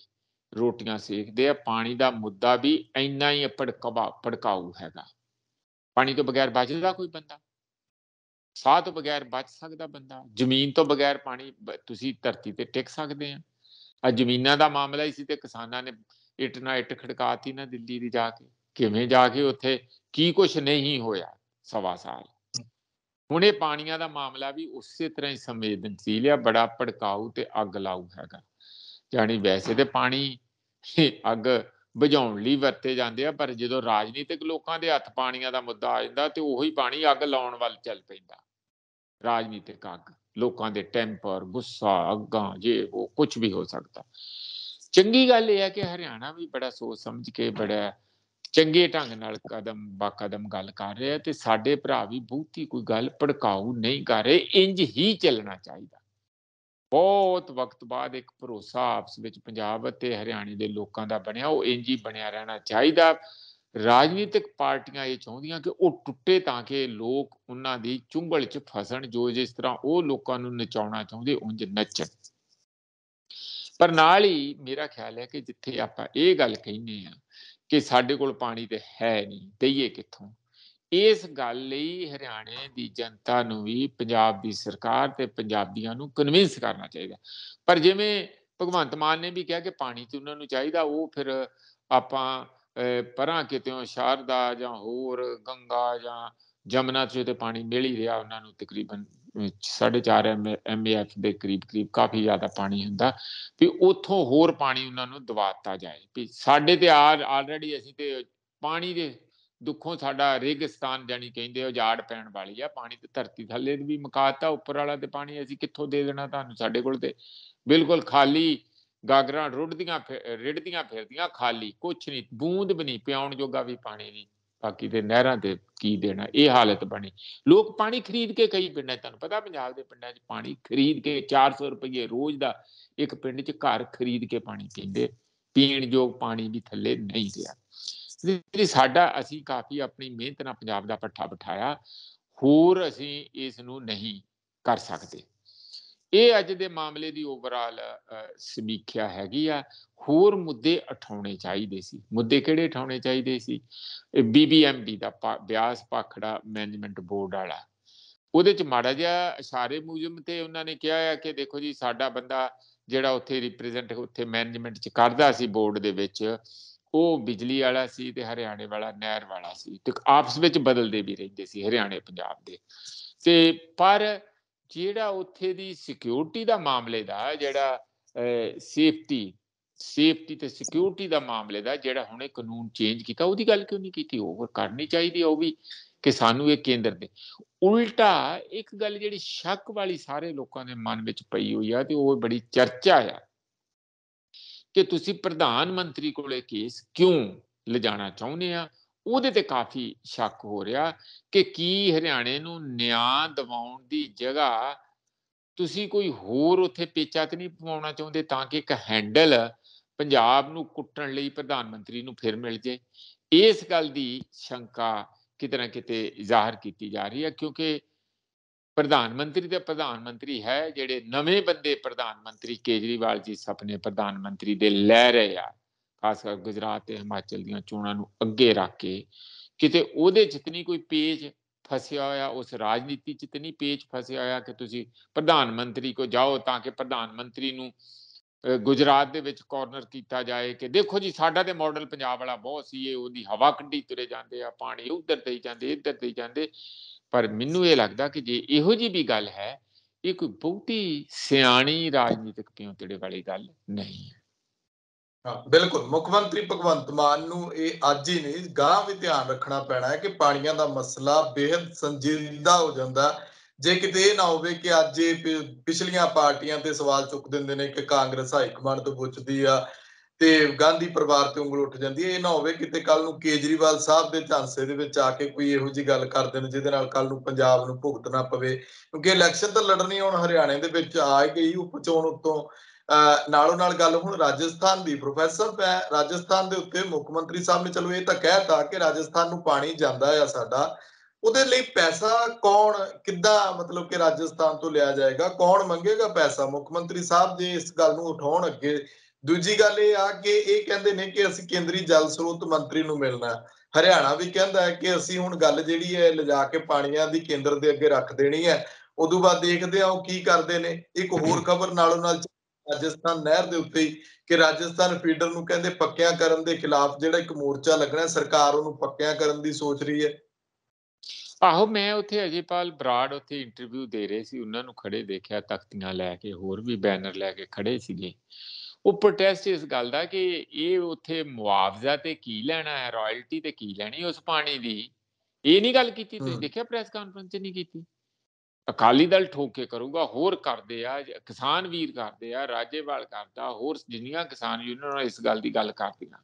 ਰੋਟੀਆਂ ਸੇਕਦੇ ਆ ਪਾਣੀ ਦਾ ਮੁੱਦਾ ਵੀ ਇੰਨਾ ਹੀ ਅਪੜਕਵਾ ਹੈਗਾ ਪਾਣੀ ਤੋਂ ਬਗੈਰ ਬਚਦਾ ਕੋਈ ਬੰਦਾ ਸਾਹ ਤੋਂ ਬਗੈਰ ਬਚ ਸਕਦਾ ਬੰਦਾ ਜ਼ਮੀਨ ਤੋਂ ਬਗੈਰ ਪਾਣੀ ਤੁਸੀਂ ਧਰਤੀ ਤੇ ਟਿਕ ਸਕਦੇ ਆ ਆ ਜ਼ਮੀਨਾਂ ਦਾ ਮਾਮਲਾ ਹੀ ਸੀ ਤੇ ਕਿਸਾਨਾਂ ਨੇ ਇੱਟ ਨਾਲ ਇੱਟ ਖੜਕਾਤੀ ਨਾ ਦਿੱਲੀ ਦੀ ਜਾ ਕੇ ਕਿਵੇਂ ਜਾ ਕੇ ਉੱਥੇ ਕੀ ਕੁਝ ਨਹੀਂ ਹੋਇਆ ਸਵਾ ਸਾਲ ਹੁਣ ਇਹ ਪਾਣੀਆਂ ਦਾ ਮਾਮਲਾ ਵੀ ਉਸੇ ਤਰ੍ਹਾਂ ਹੀ ਸੰਵੇਦਨਸ਼ੀਲ ਆ ਬੜਾ ਭੜਕਾਊ ਤੇ ਅੱਗ ਲਾਊ ਹੈਗਾ ਜਾਨੀ ਵੈਸੇ ਤੇ ਪਾਣੀ ਅੱਗ ਬੁਝਾਉਣ ਲਈ ਵਰਤੇ ਜਾਂਦੇ ਆ ਪਰ ਜਦੋਂ ਰਾਜਨੀਤਿਕ ਲੋਕਾਂ ਦੇ ਹੱਥ ਪਾਣੀਆਂ ਦਾ ਮੁੱਦਾ ਆ ਜਾਂਦਾ ਤੇ ਉਹੀ ਪਾਣੀ ਅੱਗ ਲਾਉਣ ਵੱਲ ਚੱਲ ਪੈਂਦਾ ਰਾਜਨੀਤਿਕ ਅੱਗ ਲੋਕਾਂ ਦੇ ਟੈਂਪਰ ਗੁੱਸਾ ਅੱਗਾ ਜੇ ਉਹ ਕੁਝ ਵੀ ਹੋ ਸਕਦਾ ਚੰਗੀ ਗੱਲ ਇਹ ਹੈ ਕਿ ਹਰਿਆਣਾ ਵੀ ਬੜਾ ਸੋਚ ਸਮਝ ਕੇ ਬੜਾ ਚੰਗੇ ਢੰਗ ਨਾਲ ਕਦਮ ਬਾ ਕਦਮ ਗੱਲ ਕਰ ਰਿਹਾ ਤੇ ਸਾਡੇ ਭਰਾ ਵੀ ਬਹੁਤੀ ਕੋਈ ਗੱਲ ਭੜਕਾਉ ਨਹੀਂ ਕਰ ਰਹੇ ਇੰਜ ਹੀ ਚੱਲਣਾ ਚਾਹੀਦਾ ਬਹੁਤ ਵਕਤ ਬਾਅਦ ਇੱਕ ਭਰੋਸਾ ਆਪਸ ਵਿੱਚ ਪੰਜਾਬ ਅਤੇ ਹਰਿਆਣੇ ਦੇ ਲੋਕਾਂ ਦਾ ਬਣਿਆ ਉਹ ਇੰਜ ਹੀ ਬਣਿਆ ਰਹਿਣਾ ਚਾਹੀਦਾ ਰਾਜਨੀਤਿਕ ਪਾਰਟੀਆਂ ਇਹ ਚਾਹੁੰਦੀਆਂ ਕਿ ਉਹ ਟੁੱਟੇ ਤਾਂ ਕਿ ਲੋਕ ਉਹਨਾਂ ਦੀ ਚੁੰਗਲ 'ਚ ਫਸਣ ਜੋ ਜਿਸ ਤਰ੍ਹਾਂ ਉਹ ਲੋਕਾਂ ਨੂੰ ਨਚਾਉਣਾ ਚਾਹੁੰਦੇ ਉਂਝ ਨੱਚਣ ਪਰ ਨਾਲ ਹੀ ਮੇਰਾ ਖਿਆਲ ਹੈ ਕਿ ਜਿੱਥੇ ਆਪਾਂ ਇਹ ਗੱਲ ਕਹਿੰਨੇ ਆ ਕਿ ਸਾਡੇ ਕੋਲ ਪਾਣੀ ਤੇ ਹੈ ਨਹੀਂ ਦਈਏ ਕਿੱਥੋਂ ਇਸ ਗੱਲ ਲਈ ਹਰਿਆਣੇ ਦੀ ਜਨਤਾ ਨੂੰ ਵੀ ਪੰਜਾਬ ਦੀ ਸਰਕਾਰ ਤੇ ਪੰਜਾਬੀਆਂ ਨੂੰ ਕਨਵਿੰਸ ਕਰਨਾ ਚਾਹੀਦਾ ਪਰ ਜਿਵੇਂ ਭਗਵੰਤ ਮਾਨ ਨੇ ਵੀ ਕਿਹਾ ਕਿ ਪਾਣੀ ਤੇ ਉਹਨਾਂ ਨੂੰ ਚਾਹੀਦਾ ਉਹ ਫਿਰ ਆਪਾਂ ਪਰਾਂ ਕਿਤੇੋਂ ਸ਼ਾਰਦਾ ਜਾਂ ਹੋਰ ਗੰਗਾ ਜਾਂ ਜਮਨਾ ਚ ਤੇ ਪਾਣੀ ਮਿਲ ਹੀ ਰਿਹਾ ਉਹਨਾਂ ਨੂੰ ਤਕਰੀਬਨ 4.5 ਐਮਐਫ ਦੇ ਕਰੀਬ ਕਰੀਬ ਕਾਫੀ ਜ਼ਿਆਦਾ ਪਾਣੀ ਹੁੰਦਾ ਵੀ ਉਥੋਂ ਹੋਰ ਪਾਣੀ ਉਹਨਾਂ ਨੂੰ ਦਵਾਤਾ ਜਾਏ ਵੀ ਸਾਡੇ ਤੇ ਆਲਰੇਡੀ ਅਸੀਂ ਤੇ ਪਾਣੀ ਦੇ ਦੁੱਖੋਂ ਸਾਡਾ ਰੇਗਿਸਤਾਨ ਜਾਨੀ ਕਹਿੰਦੇ ਉਜਾੜ ਪੈਣ ਵਾਲੀ ਆ ਪਾਣੀ ਤੇ ਧਰਤੀ ਥੱਲੇ ਵੀ ਮਕਾਤਾ ਉੱਪਰ ਵਾਲਾ ਤੇ ਪਾਣੀ ਅਸੀਂ ਕਿੱਥੋਂ ਦੇ ਦੇਣਾ ਤੁਹਾਨੂੰ ਸਾਡੇ ਕੋਲ ਤੇ ਬਿਲਕੁਲ ਖਾਲੀ ਗਾਗਰਾਂ ਰੁੱਟਦੀਆਂ ਰਿੜਦੀਆਂ ਫਿਰਦੀਆਂ ਖਾਲੀ ਕੁਛ ਨਹੀਂ ਬੂੰਦ ਵੀ ਨਹੀਂ ਪਿਆਉਣ ਜੋਗਾ ਵੀ ਪਾਣੀ ਨਹੀਂ ਬਾਕੀ ਤੇ ਨਹਿਰਾਂ ਤੇ ਕੀ ਦੇਣਾ ਇਹ ਹਾਲਤ ਬਣੀ ਲੋਕ ਪਾਣੀ ਖਰੀਦ ਕੇ ਕਈ ਪਿੰਡਾਂ ਤੁਹਾਨੂੰ ਪਤਾ ਪੰਜਾਬ ਦੇ ਪਿੰਡਾਂ 'ਚ ਪਾਣੀ ਖਰੀਦ ਕੇ 400 ਰੁਪਏ ਰੋਜ਼ ਦਾ ਇੱਕ ਪਿੰਡ 'ਚ ਘਰ ਖਰੀਦ ਕੇ ਪਾਣੀ ਪੀਂਦੇ ਪੀਣ ਯੋਗ ਪਾਣੀ ਵੀ ਥੱਲੇ ਨਹੀਂ ਰਿਹਾ ਜਿਹੜੀ ਸਾਡਾ ਅਸੀਂ ਕਾਫੀ ਆਪਣੀ ਮਿਹਨਤ ਨਾਲ ਪੰਜਾਬ ਦਾ ਪੱਠਾ ਬਿਠਾਇਆ ਹੋਰ ਅਸੀਂ ਇਸ ਨੂੰ ਨਹੀਂ ਕਰ ਸਕਦੇ ਇਹ ਅੱਜ ਦੇ ਮਾਮਲੇ ਦੀ ਓਵਰਆਲ ਸਮੀਖਿਆ ਹੈਗੀ ਆ ਹੋਰ ਮੁੱਦੇ ਉਠਾਉਣੇ ਚਾਹੀਦੇ ਸੀ ਮੁੱਦੇ ਕਿਹੜੇ ਉਠਾਉਣੇ ਚਾਹੀਦੇ ਸੀ ਬੀਬੀਐਮਬੀ ਦਾ ਬਿਆਸ ਪਖੜਾ ਮੈਨੇਜਮੈਂਟ ਬੋਰਡ ਵਾਲਾ ਉਹਦੇ ਚ ਮਾੜਾ ਜਿਹਾ ਇਸ਼ਾਰੇ ਮੂਜਮ ਤੇ ਉਹਨਾਂ ਨੇ ਕਿਹਾ ਆ ਕਿ ਦੇਖੋ ਜੀ ਸਾਡਾ ਬੰਦਾ ਜਿਹੜਾ ਉੱਥੇ ਰਿਪਰੈਜ਼ੈਂਟ ਉੱਥੇ ਮੈਨੇਜਮੈਂਟ ਚ ਕਰਦਾ ਸੀ ਬੋਰਡ ਦੇ ਵਿੱਚ ਉਹ ਬਿਜਲੀ ਵਾਲਾ ਸੀ ਤੇ ਹਰਿਆਣੇ ਵਾਲਾ ਨਹਿਰ ਵਾਲਾ ਸੀ ਤੇ ਆਪਸ ਵਿੱਚ ਬਦਲਦੇ ਵੀ ਰਹਿੰਦੇ ਸੀ ਹਰਿਆਣੇ ਪੰਜਾਬ ਦੇ ਤੇ ਪਰ ਜਿਹੜਾ ਉੱਥੇ ਦੀ ਸਿਕਿਉਰਿਟੀ ਦਾ ਮਾਮਲੇ ਦਾ ਜਿਹੜਾ ਸੇਫਟੀ ਸੇਫਟੀ ਤੇ ਸਿਕਿਉਰਿਟੀ ਦਾ ਮਾਮਲੇ ਦਾ ਜਿਹੜਾ ਹੁਣੇ ਕਾਨੂੰਨ ਚੇਂਜ ਕੀਤਾ ਉਹਦੀ ਗੱਲ ਕਿਉਂ ਨਹੀਂ ਕੀਤੀ ਉਹ ਕਰਨੀ ਚਾਹੀਦੀ ਉਹ ਵੀ ਕਿ ਸਾਨੂੰ ਇਹ ਕੇਂਦਰ ਦੇ ਉਲਟਾ ਇੱਕ ਗੱਲ ਜਿਹੜੀ ਸ਼ੱਕ ਵਾਲੀ ਸਾਰੇ ਲੋਕਾਂ ਦੇ ਮਨ ਵਿੱਚ ਪਈ ਹੋਈ ਆ ਤੇ ਉਹ ਬੜੀ ਚਰਚਾ ਆ ਕਿ ਤੁਸੀਂ ਪ੍ਰਧਾਨ ਮੰਤਰੀ ਕੋਲੇ ਕੇਸ ਕਿਉਂ ਲਿਜਾਣਾ ਚਾਹੁੰਦੇ ਆ ਉਹਦੇ ਤੇ ਕਾਫੀ ਸ਼ੱਕ ਹੋ ਰਿਹਾ ਕਿ ਕੀ ਹਰਿਆਣੇ ਨੂੰ ਨਿਆਂ ਦਿਵਾਉਣ ਦੀ ਜਗ੍ਹਾ ਤੁਸੀਂ ਕੋਈ ਹੋਰ ਉੱਥੇ ਪੇਚਾ ਤੇ ਨਹੀਂ ਪਵਾਉਣਾ ਚਾਹੁੰਦੇ ਤਾਂ ਕਿ ਇੱਕ ਹੈਂਡਲ ਪੰਜਾਬ ਨੂੰ ਕੁੱਟਣ ਲਈ ਪ੍ਰਧਾਨ ਮੰਤਰੀ ਨੂੰ ਫਿਰ ਮਿਲ ਜੇ ਇਸ ਗੱਲ ਦੀ ਸ਼ੰਕਾ ਕਿਤਨਾ ਕਿਤੇ ਜ਼ਾਹਰ ਕੀਤੀ ਜਾ ਰਹੀ ਹੈ ਕਿਉਂਕਿ ਪ੍ਰਧਾਨ ਮੰਤਰੀ ਤੇ ਪ੍ਰਧਾਨ ਮੰਤਰੀ ਹੈ ਜਿਹੜੇ ਨਵੇਂ ਬੰਦੇ ਪ੍ਰਧਾਨ ਮੰਤਰੀ ਕੇਜਰੀਵਾਲ ਜੀ ਸਪਨੇ ਪ੍ਰਧਾਨ ਮੰਤਰੀ ਦੇ ਲੈ ਰਹੇ ਆ ਖਾਸ ਕਰ ਗੁਜਰਾਤ ਤੇ ਹਿਮਾਚਲ ਦੀਆਂ ਚੋਣਾਂ ਨੂੰ ਅੱਗੇ ਰੱਖ ਕੇ ਕਿਤੇ ਉਹਦੇ ਜਿਤਨੀ ਕੋਈ ਪੇਜ ਫਸਿਆ ਹੋਇਆ ਉਸ ਰਾਜਨੀਤੀ ਜਿਤਨੀ ਪੇਜ ਪੇਚ ਫਸਿਆ ਹੋਇਆ ਕਿ ਤੁਸੀਂ ਪ੍ਰਧਾਨ ਮੰਤਰੀ ਕੋ ਜਾਓ ਤਾਂ ਕਿ ਪ੍ਰਧਾਨ ਮੰਤਰੀ ਨੂੰ ਗੁਜਰਾਤ ਦੇ ਵਿੱਚ ਕਾਰਨਰ ਕੀਤਾ ਜਾਏ ਕਿ ਦੇਖੋ ਜੀ ਸਾਡਾ ਤੇ ਮਾਡਲ ਪੰਜਾਬ ਵਾਲਾ ਬਹੁਤ ਸੀ ਇਹ ਉਹਦੀ ਹਵਾ ਕੱਢੀ ਤੁਰੇ ਜਾਂਦੇ ਆ ਪਾਣੀ ਉਧਰ ਤੇ ਜਾਂਦੇ ਇੱਧਰ ਤੇ ਜਾਂਦੇ ਪਰ ਮੈਨੂੰ ਇਹ ਲੱਗਦਾ ਕਿ ਜੇ ਇਹੋ ਜੀ ਵੀ ਗੱਲ ਹੈ ਇਹ ਕੋਈ ਬਹੁਤੀ ਸਿਆਣੀ ਰਾਜਨੀਤਿਕ ਪਿਉ ਤੇੜੇ ਵਾਲੀ ਗੱਲ ਨਹੀਂ ਹੈ ਬਿਲਕੁਲ ਮੁੱਖ ਮੰਤਰੀ ਭਗਵੰਤ ਮਾਨ ਨੂੰ ਇਹ ਅੱਜ ਹੀ ਨਹੀਂ ਗਾਂ ਵੀ ਧਿਆਨ ਰੱਖਣਾ ਪੈਣਾ ਹੈ ਕਿ ਪਾਣੀਆਂ ਦਾ ਮਸਲਾ ਬੇਹਦ ਸੰਜੀਦਾ ਹੋ ਜਾਂਦਾ ਜੇ ਕਿਤੇ ਨਾ ਹੋਵੇ ਕਿ ਅੱਜ ਇਹ ਪਿਛਲੀਆਂ ਪਾਰਟੀਆਂ ਤੇ ਸਵਾਲ ਚੁੱਕ ਦਿੰਦੇ ਨੇ ਕਿ ਕਾਂਗਰਸ ਹਾਈ ਕਮਾਂਡ ਤੋਂ ਪੁੱਛਦੀ ਆ ਤੇ ਗਾਂਧੀ ਪਰਿਵਾਰ ਤੇ ਉਂਗਲ ਉੱਠ ਜਾਂਦੀ ਹੈ ਇਹ ਨਾ ਹੋਵੇ ਕਿਤੇ ਕੱਲ ਨੂੰ ਕੇਜਰੀਵਾਲ ਸਾਹਿਬ ਦੇ ਝਾਂਸੇ ਦੇ ਵਿੱਚ ਆ ਕੇ ਕੋਈ ਇਹੋ ਜੀ ਗੱਲ ਕਰ ਦੇਣ ਜਿਹਦੇ ਨਾਲ ਕੱਲ ਨੂੰ ਪੰਜਾਬ ਨੂੰ ਭੁਗਤਣਾ ਪਵੇ ਕਿਉਂਕਿ ਇਲੈਕਸ਼ਨ ਤਾਂ ਲੜਨੀ ਹੁਣ ਹਰਿਆਣੇ ਦੇ ਵਿੱਚ ਆ ਗਈ ਉਪਚੋਣ ਉਤੋਂ ਨਾਲੋਂ ਨਾਲ ਗੱਲ ਹੁਣ ਰਾਜਸਥਾਨ ਦੀ ਪ੍ਰੋਫੈਸਰ ਮੈਂ ਰਾਜਸਥਾਨ ਦੇ ਉੱਤੇ ਮੁੱਖ ਮੰਤਰੀ ਸਾਹਿਬ ਨੇ ਚਲੋ ਇਹ ਤਾਂ ਕਹਿਤਾ ਕਿ ਰਾਜਸਥਾਨ ਨੂੰ ਪਾਣੀ ਜਾਂਦਾ ਆ ਸਾਡਾ ਉਹਦੇ ਲਈ ਪੈਸਾ ਕੌਣ ਕਿੱਦਾਂ ਮਤਲਬ ਕਿ ਰਾਜਸਥਾਨ ਤੋਂ ਲਿਆ ਜਾਏਗਾ ਕੌਣ ਮੰਗੇਗਾ ਪੈਸਾ ਮੁੱਖ ਮੰਤਰੀ ਸਾਹਿਬ ਜੇ ਇਸ ਗੱਲ ਨੂੰ ਉਠਾਉਣ ਅੱਗੇ ਦੂਜੀ ਗੱਲ ਇਹ ਆ ਕਿ ਇਹ ਕਹਿੰਦੇ ਨੇ ਕਿ ਅਸੀਂ ਕੇਂਦਰੀ ਜਲ ਸਰੋਤ ਮੰਤਰੀ ਨੂੰ ਮਿਲਣਾ ਹਰਿਆਣਾ ਵੀ ਕਹਿੰਦਾ ਹੈ ਕਿ ਅਸੀਂ ਹੁਣ ਗੱਲ ਜਿਹੜੀ ਹੈ ਲਿਜਾ ਕੇ ਪਾਣੀਆਂ ਦੀ ਕੇਂਦਰ ਦੇ ਅੱਗੇ ਰੱਖ ਦੇਣੀ ਹੈ ਉਦੋਂ ਬਾਅਦ ਦੇਖਦੇ ਆ ਉਹ ਕੀ ਕਰਦੇ ਨੇ ਇੱਕ ਹੋਰ ਖਬਰ ਨਾਲੋਂ ਨਾਲ ਰਾਜਸਥਾਨ ਨਹਿਰ ਦੇ ਉੱਤੇ ਕਿ ਰਾਜਸਥਾਨ ਫੀਡਰ ਨੂੰ ਕਹਿੰਦੇ ਪੱਕਿਆਂ ਕਰਨ ਦੇ ਖਿਲਾਫ ਜਿਹੜਾ ਇੱਕ ਮੋਰਚਾ ਲੱਗਣਾ ਸਰਕਾਰ ਉਹਨੂੰ ਪੱਕਿਆਂ ਕਰਨ ਦੀ ਸੋਚ ਰਹੀ ਹੈ ਆਹੋ ਮੈਂ ਉੱਥੇ ਅਜੀਪਾਲ ਬਰਾੜ ਉੱਥੇ ਇੰਟਰਵਿਊ ਦੇ ਰਹੇ ਸੀ ਉਹਨਾਂ ਨੂੰ ਖੜੇ ਦੇਖਿਆ ਤਖਤੀਆਂ ਲੈ ਕੇ ਹੋਰ ਵੀ ਬੈਨਰ ਲੈ ਕੇ ਖੜੇ ਸੀਗੇ ਉਹ ਪ੍ਰੋਟੈਸਟ ਇਸ ਗੱਲ ਦਾ ਕਿ ਇਹ ਉੱਥੇ ਮੁਆਵਜ਼ਾ ਤੇ ਕੀ ਲੈਣਾ ਹੈ ਰਾਇਲਟੀ ਤੇ ਕੀ ਲੈਣੀ ਉਸ ਪਾਣੀ ਦੀ ਇਹ ਨਹੀਂ ਗੱਲ ਕੀਤੀ ਤੁਸੀਂ ਦੇਖਿਆ ਪ੍ਰੈਸ ਕਾਨਫਰੰਸ 'ਚ ਨਹੀਂ ਕੀਤੀ ਅਕਾਲੀ ਦਲ ਠੋਕੇ ਕਰੂਗਾ ਹੋਰ ਕਰਦੇ ਆ ਕਿਸਾਨ ਵੀਰ ਕਰਦੇ ਆ ਰਾਜੇਵਾਲ ਕਰਦਾ ਹੋਰ ਜਿੰਨੀਆਂ ਕਿਸਾਨ ਯੂਨੀਅਨਾਂ ਇਸ ਗੱਲ ਦੀ ਗੱਲ ਕਰਦੀਆਂ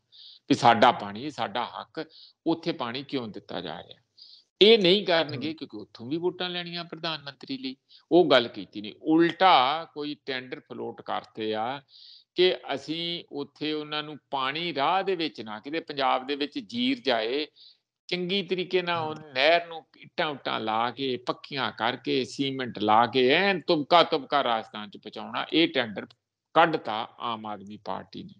ਕਿ ਸਾਡਾ ਪਾਣੀ ਸਾਡਾ ਹੱਕ ਉੱਥੇ ਪਾਣੀ ਕਿਉਂ ਦਿੱਤਾ ਜਾ ਰਿਹਾ ਇਹ ਨਹੀਂ ਕਰਨਗੇ ਕਿਉਂਕਿ ਉੱਥੋਂ ਵੀ ਵੋਟਾਂ ਲੈਣੀਆਂ ਪ੍ਰਧਾਨ ਮੰਤਰੀ ਲਈ ਉਹ ਗੱਲ ਕੀਤੀ ਨਹੀਂ ਉਲਟਾ ਕੋਈ ਟੈਂਡਰ ਫਲੋਟ ਕਰਤੇ ਆ ਕਿ ਅਸੀਂ ਉੱਥੇ ਉਹਨਾਂ ਨੂੰ ਪਾਣੀ ਰਾਹ ਦੇ ਵਿੱਚ ਨਾ ਕਿਤੇ ਪੰਜਾਬ ਦੇ ਵਿੱਚ ਜੀਰ ਜਾਏ ਚੰਗੀ ਤਰੀਕੇ ਨਾਲ ਉਹ ਨਹਿਰ ਨੂੰ ਇੱਟਾਂ ਉੱਟਾਂ ਲਾ ਕੇ ਪੱਕੀਆਂ ਕਰਕੇ ਸੀਮੈਂਟ ਲਾ ਕੇ ਐਨ ਤੁਬਕਾ ਤੁਬਕਾ ਰਾਜਸਥਾਨ ਚ ਪਹੁੰਚਾਉਣਾ ਇਹ ਟੈਂਡਰ ਕੱਢਤਾ ਆਮ ਆਦਮੀ ਪਾਰਟੀ ਨੇ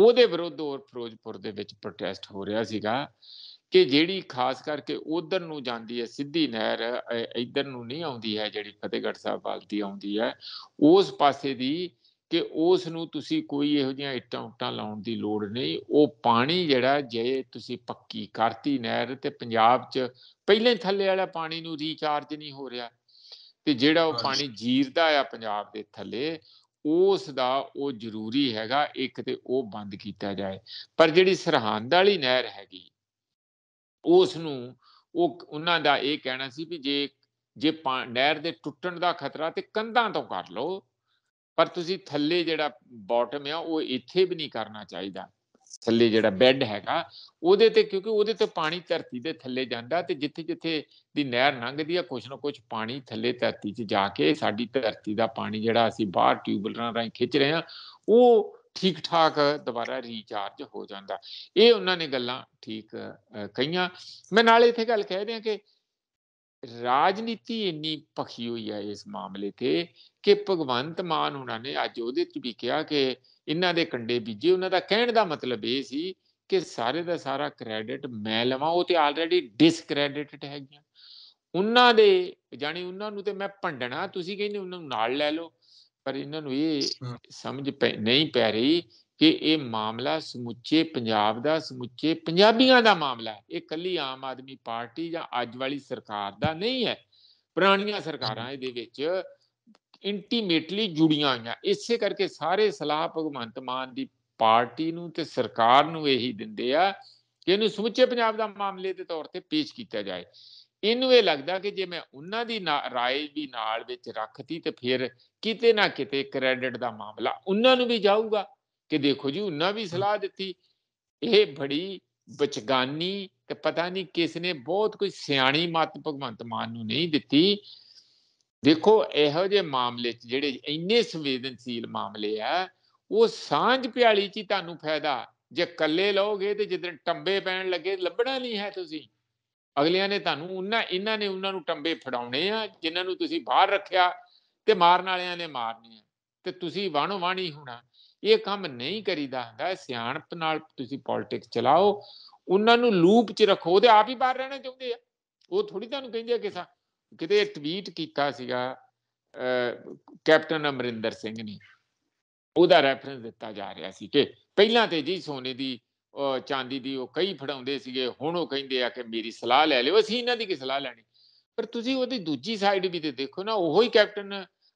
ਉਹਦੇ ਵਿਰੁੱਧ ਹੋਰ ਫਿਰੋਜ਼ਪੁਰ ਦੇ ਵਿੱਚ ਪ੍ਰੋਟੈਸਟ ਹੋ ਰਿਹਾ ਸੀਗਾ ਕਿ ਜਿਹੜੀ ਖਾਸ ਕਰਕੇ ਉਧਰ ਨੂੰ ਜਾਂਦੀ ਹੈ ਸਿੱਧੀ ਨਹਿਰ ਇਧਰ ਨੂੰ ਨਹੀਂ ਆਉਂਦੀ ਹੈ ਜਿਹੜੀ ਫਤਿਹਗੜ੍ਹ ਸਾਹਿਬ ਵੱਲ ਦੀ ਆਉਂਦੀ ਹੈ ਉਸ ਪਾਸੇ ਦੀ ਕਿ ਉਸ ਨੂੰ ਤੁਸੀਂ ਕੋਈ ਇਹੋ ਜਿਹਾ ਇੱਟਾਂ ਉੱਟਾਂ ਲਾਉਣ ਦੀ ਲੋੜ ਨਹੀਂ ਉਹ ਪਾਣੀ ਜਿਹੜਾ ਜੇ ਤੁਸੀਂ ਪੱਕੀ ਕਰਤੀ ਨਹਿਰ ਤੇ ਪੰਜਾਬ 'ਚ ਪਹਿਲੇ ਥੱਲੇ ਵਾਲਾ ਪਾਣੀ ਨੂੰ ਰੀਚਾਰਜ ਨਹੀਂ ਹੋ ਰਿਹਾ ਤੇ ਜਿਹੜਾ ਉਹ ਪਾਣੀ ਜੀਰਦਾ ਆ ਪੰਜਾਬ ਦੇ ਥੱਲੇ ਉਸ ਦਾ ਉਹ ਜ਼ਰੂਰੀ ਹੈਗਾ ਇੱਕ ਤੇ ਉਹ ਬੰਦ ਕੀਤਾ ਜਾਏ ਪਰ ਜਿਹੜੀ ਸਰਹੰਦ ਵਾਲੀ ਨਹਿਰ ਹੈਗੀ ਉਸ ਨੂੰ ਉਹ ਉਹਨਾਂ ਦਾ ਇਹ ਕਹਿਣਾ ਸੀ ਵੀ ਜੇ ਜੇ ਨਹਿਰ ਦੇ ਟੁੱਟਣ ਦਾ ਖਤਰਾ ਤੇ ਕੰਧਾਂ ਤੋਂ ਕਰ ਲਓ ਪਰ ਤੁਸੀਂ ਥੱਲੇ ਜਿਹੜਾ ਬਾਟਮ ਆ ਉਹ ਇੱਥੇ ਵੀ ਨਹੀਂ ਕਰਨਾ ਚਾਹੀਦਾ ਥੱਲੇ ਜਿਹੜਾ ਬੈੱਡ ਹੈਗਾ ਉਹਦੇ ਤੇ ਕਿਉਂਕਿ ਉਹਦੇ ਤੇ ਪਾਣੀ ਧਰਤੀ ਦੇ ਥੱਲੇ ਜਾਂਦਾ ਤੇ ਜਿੱਥੇ ਜਿੱਥੇ ਦੀ ਨਹਿਰ ਲੰਘਦੀ ਆ ਕੁਛ ਨਾ ਕੁਛ ਪਾਣੀ ਥੱਲੇ ਧਰਤੀ 'ਚ ਜਾ ਕੇ ਸਾਡੀ ਧਰਤੀ ਦਾ ਪਾਣੀ ਜਿਹੜਾ ਅਸੀਂ ਬਾਹਰ ਟਿਊਬਲਰਾਂ ਰਾਹੀਂ ਖਿੱਚ ਰਹੇ ਆ ਉਹ ਠੀਕ ਠਾਕ ਦੁਬਾਰਾ ਰੀਚਾਰਜ ਹੋ ਜਾਂਦਾ ਇਹ ਉਹਨਾਂ ਨੇ ਗੱਲਾਂ ਠੀਕ ਕਹੀਆਂ ਮੈਂ ਨਾਲ ਇੱਥੇ ਗੱਲ ਕਹਿ ਦਿਆਂ ਕਿ ਰਾਜਨੀਤੀ ਇੰਨੀ ਪਖੀ ਹੋਈ ਹੈ ਇਸ ਮਾਮਲੇ ਤੇ ਕਿ ਭਗਵੰਤ ਮਾਨ ਉਹਨਾਂ ਨੇ ਅੱਜ ਉਹਦੇ ਚ ਵੀ ਕਿਹਾ ਕਿ ਇਹਨਾਂ ਦੇ ਕੰਡੇ ਬੀਜੇ ਉਹਨਾਂ ਦਾ ਕਹਿਣ ਦਾ ਮਤਲਬ ਇਹ ਸੀ ਕਿ ਸਾਰੇ ਦਾ ਸਾਰਾ ਕ੍ਰੈਡਿਟ ਮੈਂ ਲਵਾਂ ਉਹ ਤੇ ਆਲਰੇਡੀ ਡਿਸਕ੍ਰੈਡਿਟਡ ਹੈਗੀਆਂ ਉਹਨਾਂ ਦੇ ਜਾਨੀ ਉਹਨਾਂ ਨੂੰ ਤੇ ਮੈਂ ਭੰਡਣਾ ਤੁਸੀਂ ਕਹਿੰਦੇ ਉਹਨਾਂ ਨੂੰ ਨਾਲ ਲੈ ਲਓ ਪਰ ਇਹਨਾਂ ਨੂੰ ਇਹ ਸਮਝ ਨਹੀਂ ਪੈ ਰਹੀ ਕਿ ਇਹ ਮਾਮਲਾ ਸਮੁੱਚੇ ਪੰਜਾਬ ਦਾ ਸਮੁੱਚੇ ਪੰਜਾਬੀਆਂ ਦਾ ਮਾਮਲਾ ਹੈ ਇਹ ਕੱਲੀ ਆਮ ਆਦਮੀ ਪਾਰਟੀ ਜਾਂ ਅੱਜ ਵਾਲੀ ਸਰਕਾਰ ਦਾ ਨਹੀਂ ਹੈ ਪੁਰਾਣੀਆਂ ਸਰਕਾਰਾਂ ਇਹਦੇ ਵਿੱਚ ਇੰਟੀਮੇਟਲੀ ਜੁੜੀਆਂ ਹੋਈਆਂ ਇਸੇ ਕਰਕੇ ਸਾਰੇ ਸਲਾਹ ਭਗਵੰਤ ਮਾਨ ਦੀ ਪਾਰਟੀ ਨੂੰ ਤੇ ਸਰਕਾਰ ਨੂੰ ਇਹੀ ਦਿੰਦੇ ਆ ਕਿ ਇਹਨੂੰ ਸਮੁੱਚੇ ਪੰਜਾਬ ਦਾ ਮਾਮਲੇ ਦੇ ਤੌਰ ਤੇ ਪੇਸ਼ ਕੀਤਾ ਜਾਏ ਇਹਨੂੰ ਇਹ ਲੱਗਦਾ ਕਿ ਜੇ ਮੈਂ ਉਹਨਾਂ ਦੀ رائے ਵੀ ਨਾਲ ਵਿੱਚ ਰੱਖਤੀ ਤੇ ਫਿਰ ਕਿਤੇ ਨਾ ਕਿਤੇ ਕ੍ਰੈਡਿਟ ਦਾ ਮਾਮਲਾ ਉਹਨਾਂ ਨੂੰ ਵੀ ਜਾਊਗਾ ਕਿ ਦੇਖੋ ਜੀ ਉਹਨਾਂ ਵੀ ਸਲਾਹ ਦਿੱਤੀ ਇਹ ਬੜੀ ਬਚਗਾਨੀ ਤੇ ਪਤਾ ਨਹੀਂ ਕਿਸ ਨੇ ਬਹੁਤ ਕੋਈ ਸਿਆਣੀ ਮਤ ਭਗਵੰਤ ਮਾਨ ਨੂੰ ਨਹੀਂ ਦਿੱਤੀ ਦੇਖੋ ਇਹੋ ਜਿਹੇ ਮਾਮਲੇ 'ਚ ਜਿਹੜੇ ਇੰਨੇ ਸੰਵੇਦਨਸ਼ੀਲ ਮਾਮਲੇ ਆ ਉਹ ਸਾਂਝ ਪਿਆਲੀ 'ਚ ਹੀ ਤੁਹਾਨੂੰ ਫਾਇਦਾ ਜੇ ਇਕੱਲੇ ਲਓਗੇ ਤੇ ਜਿੱਦਣ ਟੰਬੇ ਪੈਣ ਲੱਗੇ ਲੱਭਣਾ ਨਹੀਂ ਹੈ ਤੁਸੀਂ ਅਗਲਿਆਂ ਨੇ ਤੁਹਾਨੂੰ ਉਹਨਾਂ ਇਹਨਾਂ ਨੇ ਉਹਨਾਂ ਨੂੰ ਟੰਬੇ ਫੜਾਉਣੇ ਆ ਜਿਨ੍ਹਾਂ ਨੂੰ ਤੁਸੀਂ ਬਾਹਰ ਰੱਖਿਆ ਤੇ ਮਾਰਨ ਵਾਲਿਆਂ ਨੇ ਮਾਰਨੇ ਆ ਤੇ ਤੁਸੀਂ ਵਾਣੋ ਵਾਣੀ ਹੋਣਾ ਇਹ ਕੰਮ ਨਹੀਂ ਕਰੀਦਾ ਹੁੰਦਾ ਸਿਆਣਪ ਨਾਲ ਤੁਸੀਂ ਪੋਲਿਟਿਕਸ ਚਲਾਓ ਉਹਨਾਂ ਨੂੰ ਲੂਪ 'ਚ ਰੱਖੋ ਉਹਦੇ ਆਪ ਹੀ ਬਾਹਰ ਰਹਿਣਾ ਚਾਹੁੰਦੇ ਆ ਉਹ ਥੋੜੀ ਤੁਹਾਨੂੰ ਕਹਿੰਦੇ ਕਿ ਕਿਸਾ ਕਿਤੇ ਟਵੀਟ ਕੀਤਾ ਸੀਗਾ ਕੈਪਟਨ ਅਮਰਿੰਦਰ ਸਿੰਘ ਨੇ ਉਹਦਾ ਰੈਫਰੈਂਸ ਦਿੱਤਾ ਜਾ ਰਿਹਾ ਸੀ ਕਿ ਪਹਿਲਾਂ ਤੇ ਜੀ ਸੋਨੇ ਦੀ ਚਾਂਦੀ ਦੀ ਉਹ ਕਈ ਫੜਾਉਂਦੇ ਸੀਗੇ ਹੁਣ ਉਹ ਕਹਿੰਦੇ ਆ ਕਿ ਮੇਰੀ ਸਲਾਹ ਲੈ ਲਿਓ ਅਸੀਂ ਇਹਨਾਂ ਦੀ ਕੀ ਸਲਾਹ ਲੈਣੀ ਪਰ ਤੁਸੀਂ ਉਹਦੀ ਦੂਜੀ ਸਾਈਡ ਵੀ ਤੇ ਦੇਖੋ ਨਾ ਉਹੋ ਹੀ ਕੈਪਟਨ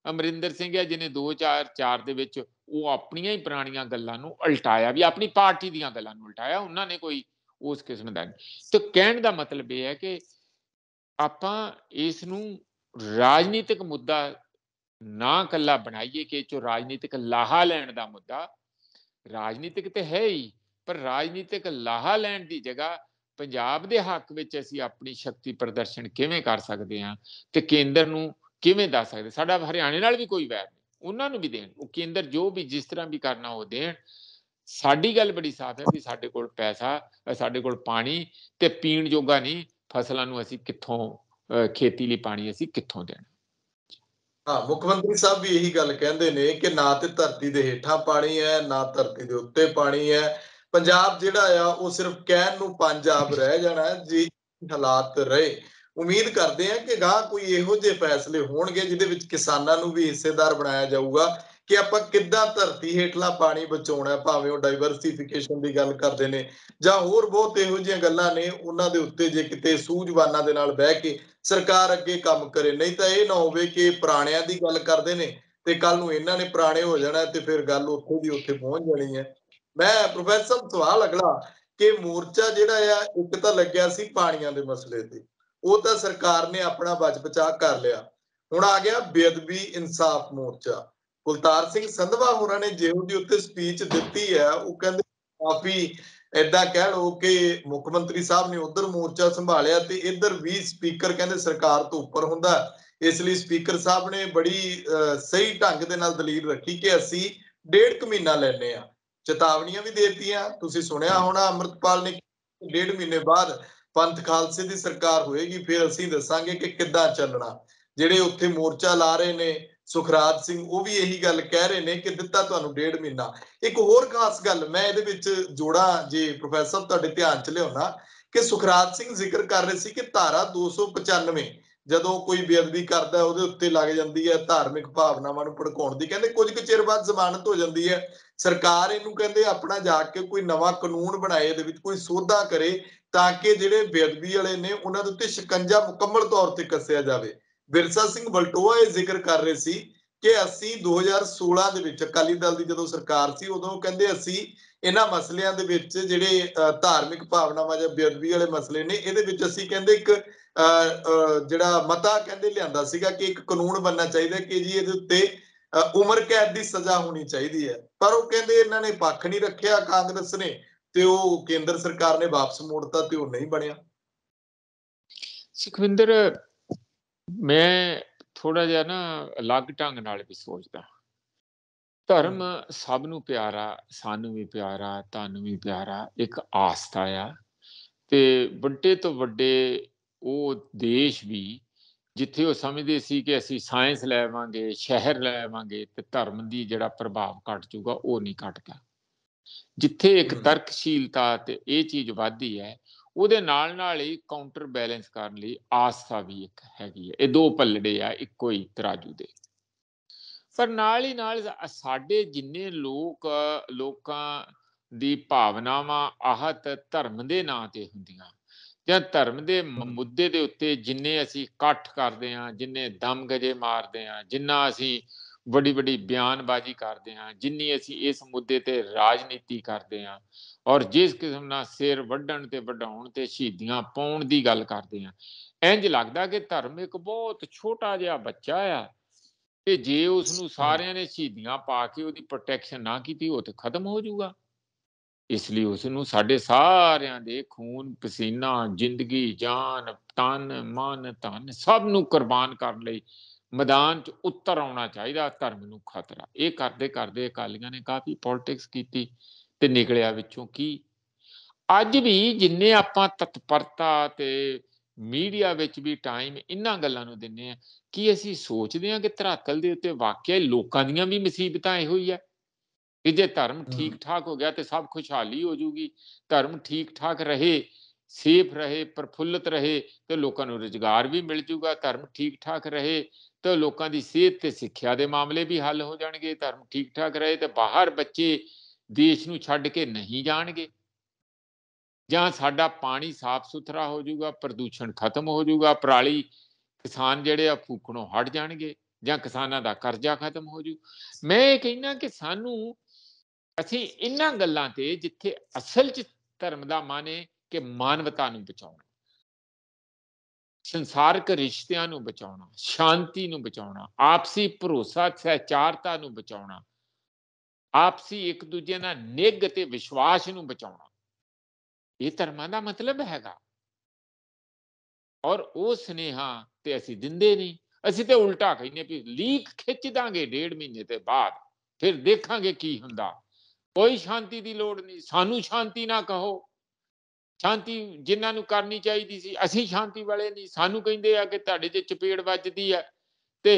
ਅਮਰਿੰਦਰ ਸਿੰਘ ਹੈ ਜਿਨੇ 2004 ਦੇ ਵਿੱਚ ਉਹ ਆਪਣੀਆਂ ਹੀ ਪੁਰਾਣੀਆਂ ਗੱਲਾਂ ਨੂੰ ਉਲਟਾਇਆ ਵੀ ਆਪਣੀ ਪਾਰਟੀ ਦੀਆਂ ਗੱਲਾਂ ਨੂੰ ਉਲਟਾਇਆ ਉਹਨਾਂ ਨੇ ਕੋਈ ਉਸ ਕਿਸਮ ਦਾ ਤੇ ਕਹਿਣ ਦਾ ਮਤਲਬ ਇਹ ਹੈ ਕਿ ਆਪਾਂ ਇਸ ਨੂੰ ਰਾਜਨੀਤਿਕ ਮੁੱਦਾ ਨਾ ਕੱਲਾ ਬਣਾਈਏ ਕਿ ਜੋ ਰਾਜਨੀਤਿਕ ਲਾਹਾ ਲੈਣ ਦਾ ਮੁੱਦਾ ਰਾਜਨੀਤਿਕ ਤੇ ਹੈ ਹੀ ਪਰ ਰਾਜਨੀਤਿਕ ਲਾਹਾ ਲੈਣ ਦੀ ਜਗ੍ਹਾ ਪੰਜਾਬ ਦੇ ਹੱਕ ਵਿੱਚ ਅਸੀਂ ਆਪਣੀ ਸ਼ਕਤੀ ਪ੍ਰਦਰਸ਼ਨ ਕਿਵੇਂ ਕਰ ਸਕਦੇ ਹਾਂ ਤੇ ਕੇਂਦਰ ਨੂੰ ਕਿਵੇਂ ਦੱਸ ਸਕਦੇ ਸਾਡਾ ਹਰਿਆਣੇ ਨਾਲ ਵੀ ਕੋਈ ਵੈਰ ਨਹੀਂ ਉਹਨਾਂ ਨੂੰ ਵੀ ਦੇਣ ਉਹ ਕੇਂਦਰ ਜੋ ਵੀ ਜਿਸ ਤਰ੍ਹਾਂ ਵੀ ਕਰਨਾ ਉਹ ਦੇਣ ਸਾਡੀ ਗੱਲ ਬੜੀ ਸਾਫ਼ ਹੈ ਵੀ ਸਾਡੇ ਕੋਲ ਪੈਸਾ ਸਾਡੇ ਕੋਲ ਪਾਣੀ ਤੇ ਪੀਣ ਜੋਗਾ ਨਹੀਂ ਫਸਲਾਂ ਨੂੰ ਅਸੀਂ ਕਿੱਥੋਂ ਖੇਤੀ ਲਈ ਪਾਣੀ ਅਸੀਂ ਕਿੱਥੋਂ ਦੇਣਾ ਹਾਂ ਮੁੱਖ ਮੰਤਰੀ ਸਾਹਿਬ ਵੀ ਇਹੀ ਗੱਲ ਕਹਿੰਦੇ ਨੇ ਕਿ ਨਾ ਤੇ ਧਰਤੀ ਦੇ ਹੇਠਾਂ ਪਾਣੀ ਹੈ ਨਾ ਧਰਤੀ ਦੇ ਉੱਤੇ ਪਾਣੀ ਹੈ ਪੰਜਾਬ ਜਿਹੜਾ ਆ ਉਹ ਸਿਰਫ ਕਹਿਣ ਨੂੰ ਪੰਜਾਬ ਰਹਿ ਜਾਣਾ ਜੀ ਹਾਲਾਤ ਰਹੇ ਉਮੀਦ ਕਰਦੇ ਹਾਂ ਕਿ ਗਾਹ ਕੋਈ ਇਹੋ ਜਿਹੇ ਫੈਸਲੇ ਹੋਣਗੇ ਜਿਹਦੇ ਵਿੱਚ ਕਿਸਾਨਾਂ ਨੂੰ ਵੀ ਹਿੱਸੇਦਾਰ ਬਣਾਇਆ ਜਾਊਗਾ ਕਿ ਆਪਾਂ ਕਿੱਦਾਂ ਧਰਤੀ ਹੇਠਲਾ ਪਾਣੀ ਬਚਾਉਣਾ ਹੈ ਭਾਵੇਂ ਉਹ ਡਾਈਵਰਸਿਫਿਕੇਸ਼ਨ ਦੀ ਗੱਲ ਕਰਦੇ ਨੇ ਜਾਂ ਹੋਰ ਬਹੁਤ ਇਹੋ ਜਿਹੀਆਂ ਗੱਲਾਂ ਨੇ ਉਹਨਾਂ ਦੇ ਉੱਤੇ ਜੇ ਕਿਤੇ ਸੂਝਵਾਨਾਂ ਦੇ ਨਾਲ ਬਹਿ ਕੇ ਸਰਕਾਰ ਅੱਗੇ ਕੰਮ ਕਰੇ ਨਹੀਂ ਤਾਂ ਇਹ ਨਾ ਹੋਵੇ ਕਿ ਪੁਰਾਣਿਆਂ ਦੀ ਗੱਲ ਕਰਦੇ ਨੇ ਤੇ ਕੱਲ ਨੂੰ ਇਹਨਾਂ ਨੇ ਪੁਰਾਣੇ ਹੋ ਜਾਣਾ ਤੇ ਫਿਰ ਗੱਲ ਉੱਥੇ ਦੀ ਉੱਥੇ ਪਹੁੰਚ ਜਾਣੀ ਹੈ ਮੈਂ ਪ੍ਰੋਫੈਸਰ ਸਵਾਲ ਅਗਲਾ ਕਿ ਮੋਰਚਾ ਜਿਹੜਾ ਆ ਇੱਕ ਤਾਂ ਲੱਗਿਆ ਸੀ ਪਾਣੀਆਂ ਦੇ ਮਸਲੇ ਤੇ ਉਹ ਤਾਂ ਸਰਕਾਰ ਨੇ ਆਪਣਾ ਬਚ ਬਚਾ ਕਰ ਲਿਆ ਹੁਣ ਆ ਗਿਆ ਬੇਅਦਬੀ ਇਨਸਾਫ ਮੋਰਚਾ ਕੁਲਤਾਰ ਸਿੰਘ ਸੰਧਵਾ ਹੋਰਾਂ ਨੇ ਜਿਹੋ ਦੀ ਉੱਤੇ ਸਪੀਚ ਦਿੱਤੀ ਹੈ ਉਹ ਕਹਿੰਦੇ ਕਾਫੀ ਐਦਾਂ ਕਹਿ ਲੋ ਕਿ ਮੁੱਖ ਮੰਤਰੀ ਸਾਹਿਬ ਨੇ ਉਧਰ ਮੋਰਚਾ ਸੰਭਾਲਿਆ ਤੇ ਇਧਰ ਵੀ ਸਪੀਕਰ ਕਹਿੰਦੇ ਸਰਕਾਰ ਤੋਂ ਉੱਪਰ ਹੁੰਦਾ ਇਸ ਲਈ ਸਪੀਕਰ ਸਾਹਿਬ ਨੇ ਬੜੀ ਸਹੀ ਢੰਗ ਦੇ ਨਾਲ ਦਲੀਲ ਰੱਖੀ ਕਿ ਅਸੀਂ ਡੇਢ ਕੁ ਮਹੀਨਾ ਲੈਨੇ ਆ ਚੇਤਾਵਨੀਆਂ ਵੀ ਦੇਤੀਆਂ ਤੁਸੀਂ ਸੁਣਿਆ ਹੋਣਾ ਅਮਰਤਪਾਲ ਨੇ ਡੇਢ ਮਹੀਨੇ ਬਾਅਦ ਪੰਥ ਖਾਲਸੇ ਦੀ ਸਰਕਾਰ ਹੋਏਗੀ ਫਿਰ ਅਸੀਂ ਦੱਸਾਂਗੇ ਕਿ ਕਿੱਦਾਂ ਚੱਲਣਾ ਜਿਹੜੇ ਉੱਥੇ ਮੋਰਚਾ ਲਾ ਰਹੇ ਨੇ ਸੁਖਰਾਜ ਸਿੰਘ ਉਹ ਵੀ ਇਹੀ ਗੱਲ ਕਹਿ ਰਹੇ ਨੇ ਕਿ ਦਿੱਤਾ ਤੁਹਾਨੂੰ ਡੇਢ ਮਹੀਨਾ ਇੱਕ ਹੋਰ ਖਾਸ ਗੱਲ ਮੈਂ ਇਹਦੇ ਵਿੱਚ ਜੋੜਾ ਜੇ ਪ੍ਰੋਫੈਸਰ ਤੁਹਾਡੇ ਧਿਆਨ ਚ ਲਿਆਉਣਾ ਕਿ ਸੁਖਰਾਜ ਸਿੰਘ ਜ਼ਿਕਰ ਕਰ ਰਹੇ ਸੀ ਕਿ ਧਾਰਾ 295 ਜਦੋਂ ਕੋਈ ਬੇਅਦਬੀ ਕਰਦਾ ਉਹਦੇ ਉੱਤੇ ਲੱਗ ਜਾਂਦੀ ਹੈ ਧਾਰਮਿਕ ਭਾਵਨਾਵਾਂ ਨੂੰ ਭੜਕਾਉਣ ਦੀ ਕਹਿੰਦੇ ਕੁਝ ਕੁ ਚਿਰ ਬਾਅਦ ਜ਼ਮਾਨਤ ਹੋ ਜਾਂਦੀ ਹੈ ਸਰਕਾਰ ਇਹਨੂੰ ਕਹਿੰਦੇ ਆਪਣਾ ਜਾ ਕੇ ਕੋਈ ਨਵਾਂ ਕਾਨੂੰਨ ਬਣਾਏ ਇਹਦੇ ਵਿੱਚ ਕੋਈ ਸੋਧਾ ਕਰੇ ਤਾਂ ਕਿ ਜਿਹੜੇ ਬੇਅਦਬੀ ਵਾਲੇ ਨੇ ਉਹਨਾਂ ਦੇ ਉੱਤੇ ਸ਼ਿਕੰਜਾ ਮੁਕੰਮਲ ਤੌਰ ਤੇ ਕੱਸਿਆ ਜਾਵੇ ਵਿਰਸਾ ਸਿੰਘ ਬਲਟੋਆ ਇਹ ਜ਼ਿਕਰ ਕਰ ਰਹੇ ਸੀ ਕਿ ਅਸੀਂ 2016 ਦੇ ਵਿੱਚ ਅਕਾਲੀ ਦਲ ਦੀ ਜਦੋਂ ਸਰਕਾਰ ਸੀ ਉਦੋਂ ਕਹਿੰਦੇ ਅਸੀਂ ਇਹਨਾਂ ਮਸਲਿਆਂ ਦੇ ਵਿੱਚ ਜਿਹੜੇ ਧਾਰਮਿਕ ਭਾਵਨਾਵਾਂ ਜਾਂ ਬੇਅਦਬੀ ਵਾਲੇ ਮਸਲੇ ਨੇ ਇਹਦੇ ਵਿੱਚ ਅਸੀਂ ਕਹਿੰਦੇ ਇੱਕ ਜਿਹੜਾ ਮਤਾ ਕਹਿੰਦੇ ਲਿਆਂਦਾ ਸੀਗਾ ਕਿ ਇੱਕ ਕਾਨੂੰਨ ਬੰਨਣਾ ਚਾਹੀਦਾ ਕਿ ਜੀ ਇਹਦੇ ਉੱਤੇ ਉਮਰ ਕੈਦ ਦੀ ਸਜ਼ਾ ਹੋਣੀ ਚਾਹੀਦੀ ਹੈ ਪਰ ਉਹ ਕਹਿੰਦੇ ਇਹਨਾਂ ਨੇ ਪੱਖ ਨਹੀਂ ਰੱਖਿਆ ਕਾਂਗਰਸ ਨੇ ਤੇ ਉਹ ਕੇਂਦਰ ਸਰਕਾਰ ਨੇ ਵਾਪਸ ਮੋੜਤਾ ਤੇ ਉਹ ਨਹੀਂ ਬਣਿਆ ਸੁਖਵਿੰਦਰ ਮੈਂ ਥੋੜਾ ਜਿਹਾ ਨਾ ਅਲੱਗ ਢੰਗ ਨਾਲ ਵੀ ਸੋਚਦਾ ਧਰਮ ਸਭ ਨੂੰ ਪਿਆਰਾ ਸਾਨੂੰ ਵੀ ਪਿਆਰਾ ਤੁਹਾਨੂੰ ਵੀ ਪਿਆਰਾ ਇੱਕ ਆਸਥਾ ਆ ਤੇ ਵੱਡੇ ਤੋਂ ਵੱਡੇ ਉਹ ਦੇਸ਼ ਵੀ ਜਿੱਥੇ ਉਹ ਸਮਝਦੇ ਸੀ ਕਿ ਅਸੀਂ ਸਾਇੰਸ ਲੈਵਾਂਗੇ ਸ਼ਹਿਰ ਲੈਵਾਂਗੇ ਤੇ ਧਰਮ ਦੀ ਜਿਹੜਾ ਪ੍ਰਭਾਵ ਘਟ ਜਾਊਗਾ ਉਹ ਨਹੀਂ ਘਟਦਾ ਜਿੱਥੇ ਇੱਕ ਤਰਕਸ਼ੀਲਤਾ ਤੇ ਇਹ ਚੀਜ਼ ਵਧਦੀ ਹੈ ਉਹਦੇ ਨਾਲ ਨਾਲ ਹੀ ਕਾਊਂਟਰ ਬੈਲੈਂਸ ਕਰਨ ਲਈ ਆਸਥਾ ਵੀ ਇੱਕ ਹੈਗੀ ਹੈ ਇਹ ਦੋ ਪੱਲੜੇ ਆ ਇੱਕੋ ਹੀ ਤਰਾਜੂ ਦੇ ਪਰ ਨਾਲ ਹੀ ਨਾਲ ਸਾਡੇ ਜਿੰਨੇ ਲੋਕ ਲੋਕਾਂ ਦੀ ਭਾਵਨਾਵਾਂ ਆਹਤ ਧਰਮ ਦੇ ਨਾਂ ਤੇ ਹੁੰਦੀਆਂ ਜਾਂ ਧਰਮ ਦੇ ਮੁੱਦੇ ਦੇ ਉੱਤੇ ਜਿੰਨੇ ਅਸੀਂ ਇਕੱਠ ਕਰਦੇ ਆ ਜਿੰਨੇ ਦਮ ਗਜੇ ਮਾਰਦੇ ਆ ਜਿੰਨਾ ਅਸੀਂ ਵੱਡੀ ਵੱਡੀ ਬਿਆਨਬਾਜ਼ੀ ਕਰਦੇ ਹਾਂ ਜਿੰਨੀ ਅਸੀਂ ਇਸ ਮੁੱਦੇ ਤੇ ਰਾਜਨੀਤੀ ਕਰਦੇ ਹਾਂ ਔਰ ਜਿਸ ਕਿਸਮ ਨਾਲ ਸਿਰ ਵੱਢਣ ਤੇ ਵਢਾਉਣ ਤੇ ਸ਼ਹੀਦੀਆਂ ਪਾਉਣ ਦੀ ਗੱਲ ਕਰਦੇ ਹਾਂ ਇੰਜ ਲੱਗਦਾ ਕਿ ਧਰਮ ਇੱਕ ਬਹੁਤ ਛੋਟਾ ਜਿਹਾ ਬੱਚਾ ਆ ਤੇ ਜੇ ਉਸ ਨੂੰ ਸਾਰਿਆਂ ਨੇ ਸ਼ਹੀਦੀਆਂ ਪਾ ਕੇ ਉਹਦੀ ਪ੍ਰੋਟੈਕਸ਼ਨ ਨਾ ਕੀਤੀ ਉਹ ਤੇ ਖਤਮ ਹੋ ਜਾਊਗਾ ਇਸ ਲਈ ਉਸ ਨੂੰ ਸਾਡੇ ਸਾਰਿਆਂ ਦੇ ਖੂਨ ਪਸੀਨਾ ਜ਼ਿੰਦਗੀ ਜਾਨ ਤਨ ਮਨ ਤਨ ਸਭ ਨੂੰ ਕੁਰਬਾਨ ਕਰ ਲਈ ਮੈਦਾਨ 'ਚ ਉੱਤਰ ਆਉਣਾ ਚਾਹੀਦਾ ਧਰਮ ਨੂੰ ਖਤਰਾ ਇਹ ਕਰਦੇ ਕਰਦੇ ਅਕਾਲੀਆਂ ਨੇ ਕਾਫੀ ਪੋਲਿਟਿਕਸ ਕੀਤੀ ਤੇ ਨਿਕਲਿਆ ਵਿੱਚੋਂ ਕੀ ਅੱਜ ਵੀ ਜਿੰਨੇ ਆਪਾਂ ਤਤਪਰਤਾ ਤੇ ਮੀਡੀਆ ਵਿੱਚ ਵੀ ਟਾਈਮ ਇਨ੍ਹਾਂ ਗੱਲਾਂ ਨੂੰ ਦਿੰਨੇ ਆ ਕਿ ਅਸੀਂ ਸੋਚਦੇ ਆ ਕਿ ਧਰਾਕਲ ਦੇ ਉੱਤੇ ਵਾਕਿਆ ਲੋਕਾਂ ਦੀਆਂ ਵੀ ਮੁਸੀਬਤਾਂ ਇਹੋ ਹੀ ਆ ਕਿ ਜੇ ਧਰਮ ਠੀਕ ਠਾਕ ਹੋ ਗਿਆ ਤੇ ਸਭ ਖੁਸ਼ਹਾਲੀ ਹੋ ਜੂਗੀ ਧਰਮ ਠੀਕ ਠਾਕ ਰਹੇ ਸੇਫ ਰਹੇ ਪ੍ਰਫੁੱਲਤ ਰਹੇ ਤੇ ਲੋਕਾਂ ਨੂੰ ਰੋਜ਼ਗਾਰ ਵੀ ਮਿਲ ਜੂਗਾ ਧਰਮ ਠੀਕ ਠਾਕ ਰਹੇ ਤਾਂ ਲੋਕਾਂ ਦੀ ਸਿਹਤ ਤੇ ਸਿੱਖਿਆ ਦੇ ਮਾਮਲੇ ਵੀ ਹੱਲ ਹੋ ਜਾਣਗੇ ਧਰਮ ਠੀਕ ਠਾਕ ਰਹੇ ਤੇ ਬਾਹਰ ਬੱਚੇ ਦੇਸ਼ ਨੂੰ ਛੱਡ ਕੇ ਨਹੀਂ ਜਾਣਗੇ ਜਾਂ ਸਾਡਾ ਪਾਣੀ ਸਾਫ਼ ਸੁਥਰਾ ਹੋ ਜਾਊਗਾ ਪ੍ਰਦੂਸ਼ਣ ਖਤਮ ਹੋ ਜਾਊਗਾ ਪਰਾਲੀ ਕਿਸਾਨ ਜਿਹੜੇ ਆ ਫੂਕਣੋਂ ਹਟ ਜਾਣਗੇ ਜਾਂ ਕਿਸਾਨਾਂ ਦਾ ਕਰਜ਼ਾ ਖਤਮ ਹੋ ਜੂ ਮੈਂ ਇਹ ਕਹਿੰਨਾ ਕਿ ਸਾਨੂੰ ਅਸੀਂ ਇਨ੍ਹਾਂ ਗੱਲਾਂ ਤੇ ਜਿੱਥੇ ਅਸਲ 'ਚ ਧਰਮ ਦਾ ਮਾਨੇ ਕਿ ਮਾਨਵਤਾ ਨੂੰ ਬਚਾਉਣਾ ਸੰਸਾਰਕ ਰਿਸ਼ਤਿਆਂ ਨੂੰ ਬਚਾਉਣਾ ਸ਼ਾਂਤੀ ਨੂੰ ਬਚਾਉਣਾ ਆਪਸੀ ਭਰੋਸਾ ਸਹਿਚਾਰਤਾ ਨੂੰ ਬਚਾਉਣਾ ਆਪਸੀ ਇੱਕ ਦੂਜੇ ਨਾਲ ਨਿੱਘ ਤੇ ਵਿਸ਼ਵਾਸ ਨੂੰ ਬਚਾਉਣਾ ਇਹ ਧਰਮਾਂ ਦਾ ਮਤਲਬ ਹੈਗਾ ਔਰ ਉਹ ਸਨੇਹਾ ਤੇ ਅਸੀਂ ਦਿੰਦੇ ਨਹੀਂ ਅਸੀਂ ਤੇ ਉਲਟਾ ਕਹਿੰਦੇ ਵੀ ਲੀਕ ਖਿੱਚ ਦਾਂਗੇ ਡੇਢ ਮਹੀਨੇ ਤੇ ਬਾਅਦ ਫਿਰ ਦੇਖਾਂਗੇ ਕੀ ਹੁੰਦਾ ਕੋਈ ਸ਼ਾਂਤੀ ਦੀ ਲੋੜ ਨਹੀਂ ਸਾਨੂੰ ਸ਼ਾਂਤੀ ਨਾ ਕਹੋ ਸ਼ਾਂਤੀ ਜਿਨ੍ਹਾਂ ਨੂੰ ਕਰਨੀ ਚਾਹੀਦੀ ਸੀ ਅਸੀਂ ਸ਼ਾਂਤੀ ਵਾਲੇ ਨਹੀਂ ਸਾਨੂੰ ਕਹਿੰਦੇ ਆ ਕਿ ਤੁਹਾਡੇ ਤੇ ਚਪੇੜ ਵੱਜਦੀ ਆ ਤੇ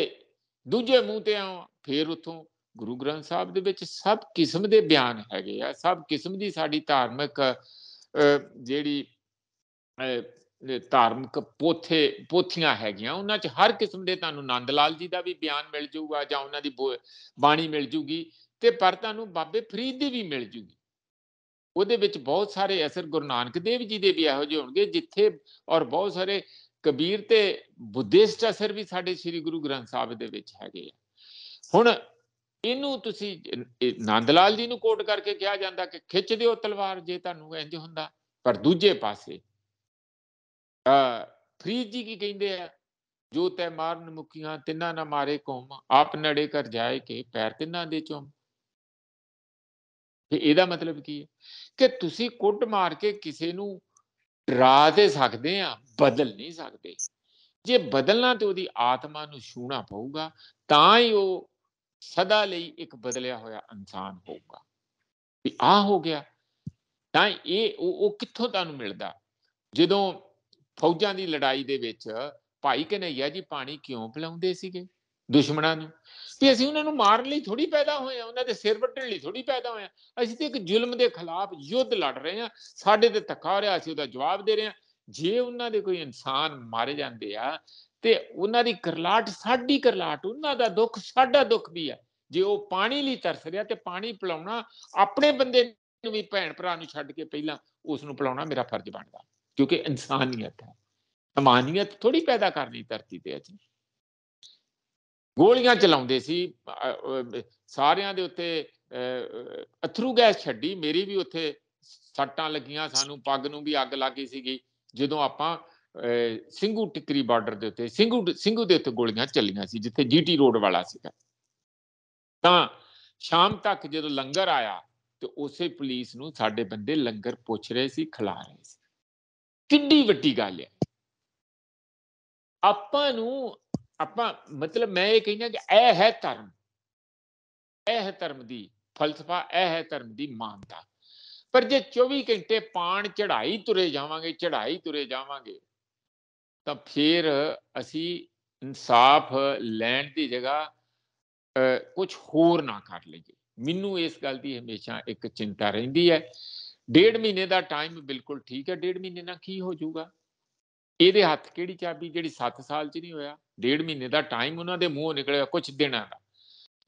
ਦੂਜੇ ਮੂੰਹ ਤੇ ਆ ਫੇਰ ਉਥੋਂ ਗੁਰੂ ਗ੍ਰੰਥ ਸਾਹਿਬ ਦੇ ਵਿੱਚ ਸਭ ਕਿਸਮ ਦੇ ਬਿਆਨ ਹੈਗੇ ਆ ਸਭ ਕਿਸਮ ਦੀ ਸਾਡੀ ਧਾਰਮਿਕ ਜਿਹੜੀ ਧਾਰਮਿਕ ਪੋਥੇ ਪੋਥੀਆਂ ਹੈਗੀਆਂ ਉਹਨਾਂ 'ਚ ਹਰ ਕਿਸਮ ਦੇ ਤੁਹਾਨੂੰ ਨੰਦ ਲਾਲ ਜੀ ਦਾ ਵੀ ਬਿਆਨ ਮਿਲ ਜਾਊਗਾ ਜਾਂ ਉਹਨਾਂ ਦੀ ਬਾਣੀ ਮਿਲ ਜੂਗੀ ਤੇ ਪਰ ਤੁਹਾਨੂੰ ਬਾਬੇ ਫਰੀਦ ਦੀ ਵੀ ਮਿਲ ਜੂਗੀ ਉਹਦੇ ਵਿੱਚ ਬਹੁਤ ਸਾਰੇ ਅਸਰ ਗੁਰੂ ਨਾਨਕ ਦੇਵ ਜੀ ਦੇ ਵੀ ਇਹੋ ਜਿਹੇ ਹੋਣਗੇ ਜਿੱਥੇ ਔਰ ਬਹੁਤ ਸਾਰੇ ਕਬੀਰ ਤੇ ਬੁੱਧਿਸਟ ਅਸਰ ਵੀ ਸਾਡੇ ਸ੍ਰੀ ਗੁਰੂ ਗ੍ਰੰਥ ਸਾਹਿਬ ਦੇ ਵਿੱਚ ਹੈਗੇ ਆ ਹੁਣ ਇਹਨੂੰ ਤੁਸੀਂ ਨੰਦ ਲਾਲ ਜੀ ਨੂੰ ਕੋਟ ਕਰਕੇ ਕਿਹਾ ਜਾਂਦਾ ਕਿ ਖਿੱਚ ਦਿਓ ਤਲਵਾਰ ਜੇ ਤੁਹਾਨੂੰ ਇੰਜ ਹੁੰਦਾ ਪਰ ਦੂਜੇ ਪਾਸੇ ਅ ਫਰੀਦ ਜੀ ਕੀ ਕਹਿੰਦੇ ਆ ਜੋ ਤੈ ਮਾਰਨ ਮੁਕੀਆਂ ਤਿੰਨਾ ਨਾ ਮਾਰੇ ਕੋਮ ਆਪ ਨੜੇ ਕਰ ਜਾਏ ਕੇ ਪੈਰ ਤਿੰਨਾ ਦੇ ਚੋਂ ਤੇ ਇਹਦਾ ਮਤਲਬ ਕੀ ਹੈ ਕਿ ਤੁਸੀਂ ਕੁੱਟ ਮਾਰ ਕੇ ਕਿਸੇ ਨੂੰ ਡਰਾ ਤੇ ਸਕਦੇ ਆ ਬਦਲ ਨਹੀਂ ਸਕਦੇ ਜੇ ਬਦਲਣਾ ਤੇ ਉਹਦੀ ਆਤਮਾ ਨੂੰ ਛੂਣਾ ਪਊਗਾ ਤਾਂ ਹੀ ਉਹ ਸਦਾ ਲਈ ਇੱਕ ਬਦਲਿਆ ਹੋਇਆ ਇਨਸਾਨ ਹੋਊਗਾ ਵੀ ਆ ਹੋ ਗਿਆ ਤਾਂ ਇਹ ਉਹ ਕਿੱਥੋਂ ਤੁਹਾਨੂੰ ਮਿਲਦਾ ਜਦੋਂ ਫੌਜਾਂ ਦੀ ਲੜਾਈ ਦੇ ਵਿੱਚ ਭਾਈ ਕਨਈਆ ਜੀ ਪਾਣੀ ਕਿਉਂ ਪਿਲਾਉਂਦੇ ਸੀਗੇ ਦੁਸ਼ਮਣਾਂ ਨੂੰ ਵੀ ਅਸੀਂ ਉਹਨਾਂ ਨੂੰ ਮਾਰਨ ਲਈ ਥੋੜੀ ਪੈਦਾ ਹੋਏ ਆ ਉਹਨਾਂ ਦੇ ਸਿਰ ਵੱਟਣ ਲਈ ਥੋੜੀ ਪੈਦਾ ਹੋਏ ਆ ਅਸੀਂ ਤੇ ਇੱਕ ਜ਼ੁਲਮ ਦੇ ਖਿਲਾਫ ਯੁੱਧ ਲੜ ਰਹੇ ਆ ਸਾਡੇ ਤੇ ਧੱਕਾ ਹੋ ਰਿਹਾ ਅਸੀਂ ਉਹਦਾ ਜਵਾਬ ਦੇ ਰਹੇ ਆ ਜੇ ਉਹਨਾਂ ਦੇ ਕੋਈ ਇਨਸਾਨ ਮਾਰੇ ਜਾਂਦੇ ਆ ਤੇ ਉਹਨਾਂ ਦੀ ਕਰਲਾਟ ਸਾਡੀ ਕਰਲਾਟ ਉਹਨਾਂ ਦਾ ਦੁੱਖ ਸਾਡਾ ਦੁੱਖ ਵੀ ਆ ਜੇ ਉਹ ਪਾਣੀ ਲਈ ਤਰਸ ਰਿਹਾ ਤੇ ਪਾਣੀ ਪਿਲਾਉਣਾ ਆਪਣੇ ਬੰਦੇ ਨੂੰ ਵੀ ਭੈਣ ਭਰਾ ਨੂੰ ਛੱਡ ਕੇ ਪਹਿਲਾਂ ਉਸ ਨੂੰ ਪਿਲਾਉਣਾ ਮੇਰਾ ਫਰਜ਼ ਬਣਦਾ ਕਿਉਂਕਿ ਇਨਸਾਨੀਅਤ ਹੈ ਸਮਾਨੀਅਤ ਥੋੜੀ ਪੈਦਾ ਕਰਨੀ ਧਰਤੀ ਤੇ ਅਜੀ ਗੋਲੀਆਂ ਚਲਾਉਂਦੇ ਸੀ ਸਾਰਿਆਂ ਦੇ ਉੱਤੇ ਅਥਰੂ ਗੈਸ ਛੱਡੀ ਮੇਰੀ ਵੀ ਉੱਥੇ ਸੱਟਾਂ ਲੱਗੀਆਂ ਸਾਨੂੰ ਪੱਗ ਨੂੰ ਵੀ ਅੱਗ ਲੱਗੀ ਸੀਗੀ ਜਦੋਂ ਆਪਾਂ ਸਿੰਘੂ ਟਿਕਰੀ ਬਾਰਡਰ ਦੇ ਉੱਤੇ ਸਿੰਘੂ ਸਿੰਘੂ ਦੇ ਉੱਤੇ ਗੋਲੀਆਂ ਚੱਲੀਆਂ ਸੀ ਜਿੱਥੇ ਜੀਟੀ ਰੋਡ ਵਾਲਾ ਸੀਗਾ ਤਾਂ ਸ਼ਾਮ ਤੱਕ ਜਦੋਂ ਲੰਗਰ ਆਇਆ ਤੇ ਉਸੇ ਪੁਲਿਸ ਨੂੰ ਸਾਡੇ ਬੰਦੇ ਲੰਗਰ ਪੁੱਛ ਰਹੇ ਸੀ ਖਿਲਾ ਰਹੇ ਸੀ ਕਿੱਡੀ ਵੱਡੀ ਗੱਲ ਹੈ ਆਪਾਂ ਨੂੰ ਆਪਾਂ ਮਤਲਬ ਮੈਂ ਇਹ ਕਹਿੰਦਾ ਕਿ ਇਹ ਹੈ ਧਰਮ ਇਹ ਹੈ ਧਰਮ ਦੀ ਫਲਸਫਾ ਇਹ ਹੈ ਧਰਮ ਦੀ ਮਾਨਤਾ ਪਰ ਜੇ 24 ਘੰਟੇ ਪਾਣ ਚੜਾਈ ਤੁਰੇ ਜਾਵਾਂਗੇ ਚੜਾਈ ਤੁਰੇ ਜਾਵਾਂਗੇ ਤਾਂ ਫਿਰ ਅਸੀਂ ਇਨਸਾਫ ਲੈਣ ਦੀ ਜਗ੍ਹਾ ਕੁਝ ਹੋਰ ਨਾ ਕਰ ਲਈਏ ਮੈਨੂੰ ਇਸ ਗੱਲ ਦੀ ਹਮੇਸ਼ਾ ਇੱਕ ਚਿੰਤਾ ਰਹਿੰਦੀ ਹੈ ਡੇਢ ਮਹੀਨੇ ਦਾ ਟਾਈਮ ਬਿਲਕੁਲ ਠੀਕ ਹੈ ਡੇਢ ਮਹੀਨੇ ਨਾਲ ਕੀ ਹੋ ਜਾਊਗਾ ਇਹਦੇ ਹੱਥ ਕਿਹੜੀ ਚਾਬੀ ਜਿਹੜੀ 7 ਸਾਲ ਚ ਨਹੀਂ ਹੋਇਆ ਡੇਢ ਮਹੀਨੇ ਦਾ ਟਾਈਮ ਉਹਨਾਂ ਦੇ ਮੂੰਹੋਂ ਨਿਕਲਿਆ ਕੁਝ ਦਿਨਾਂ ਦਾ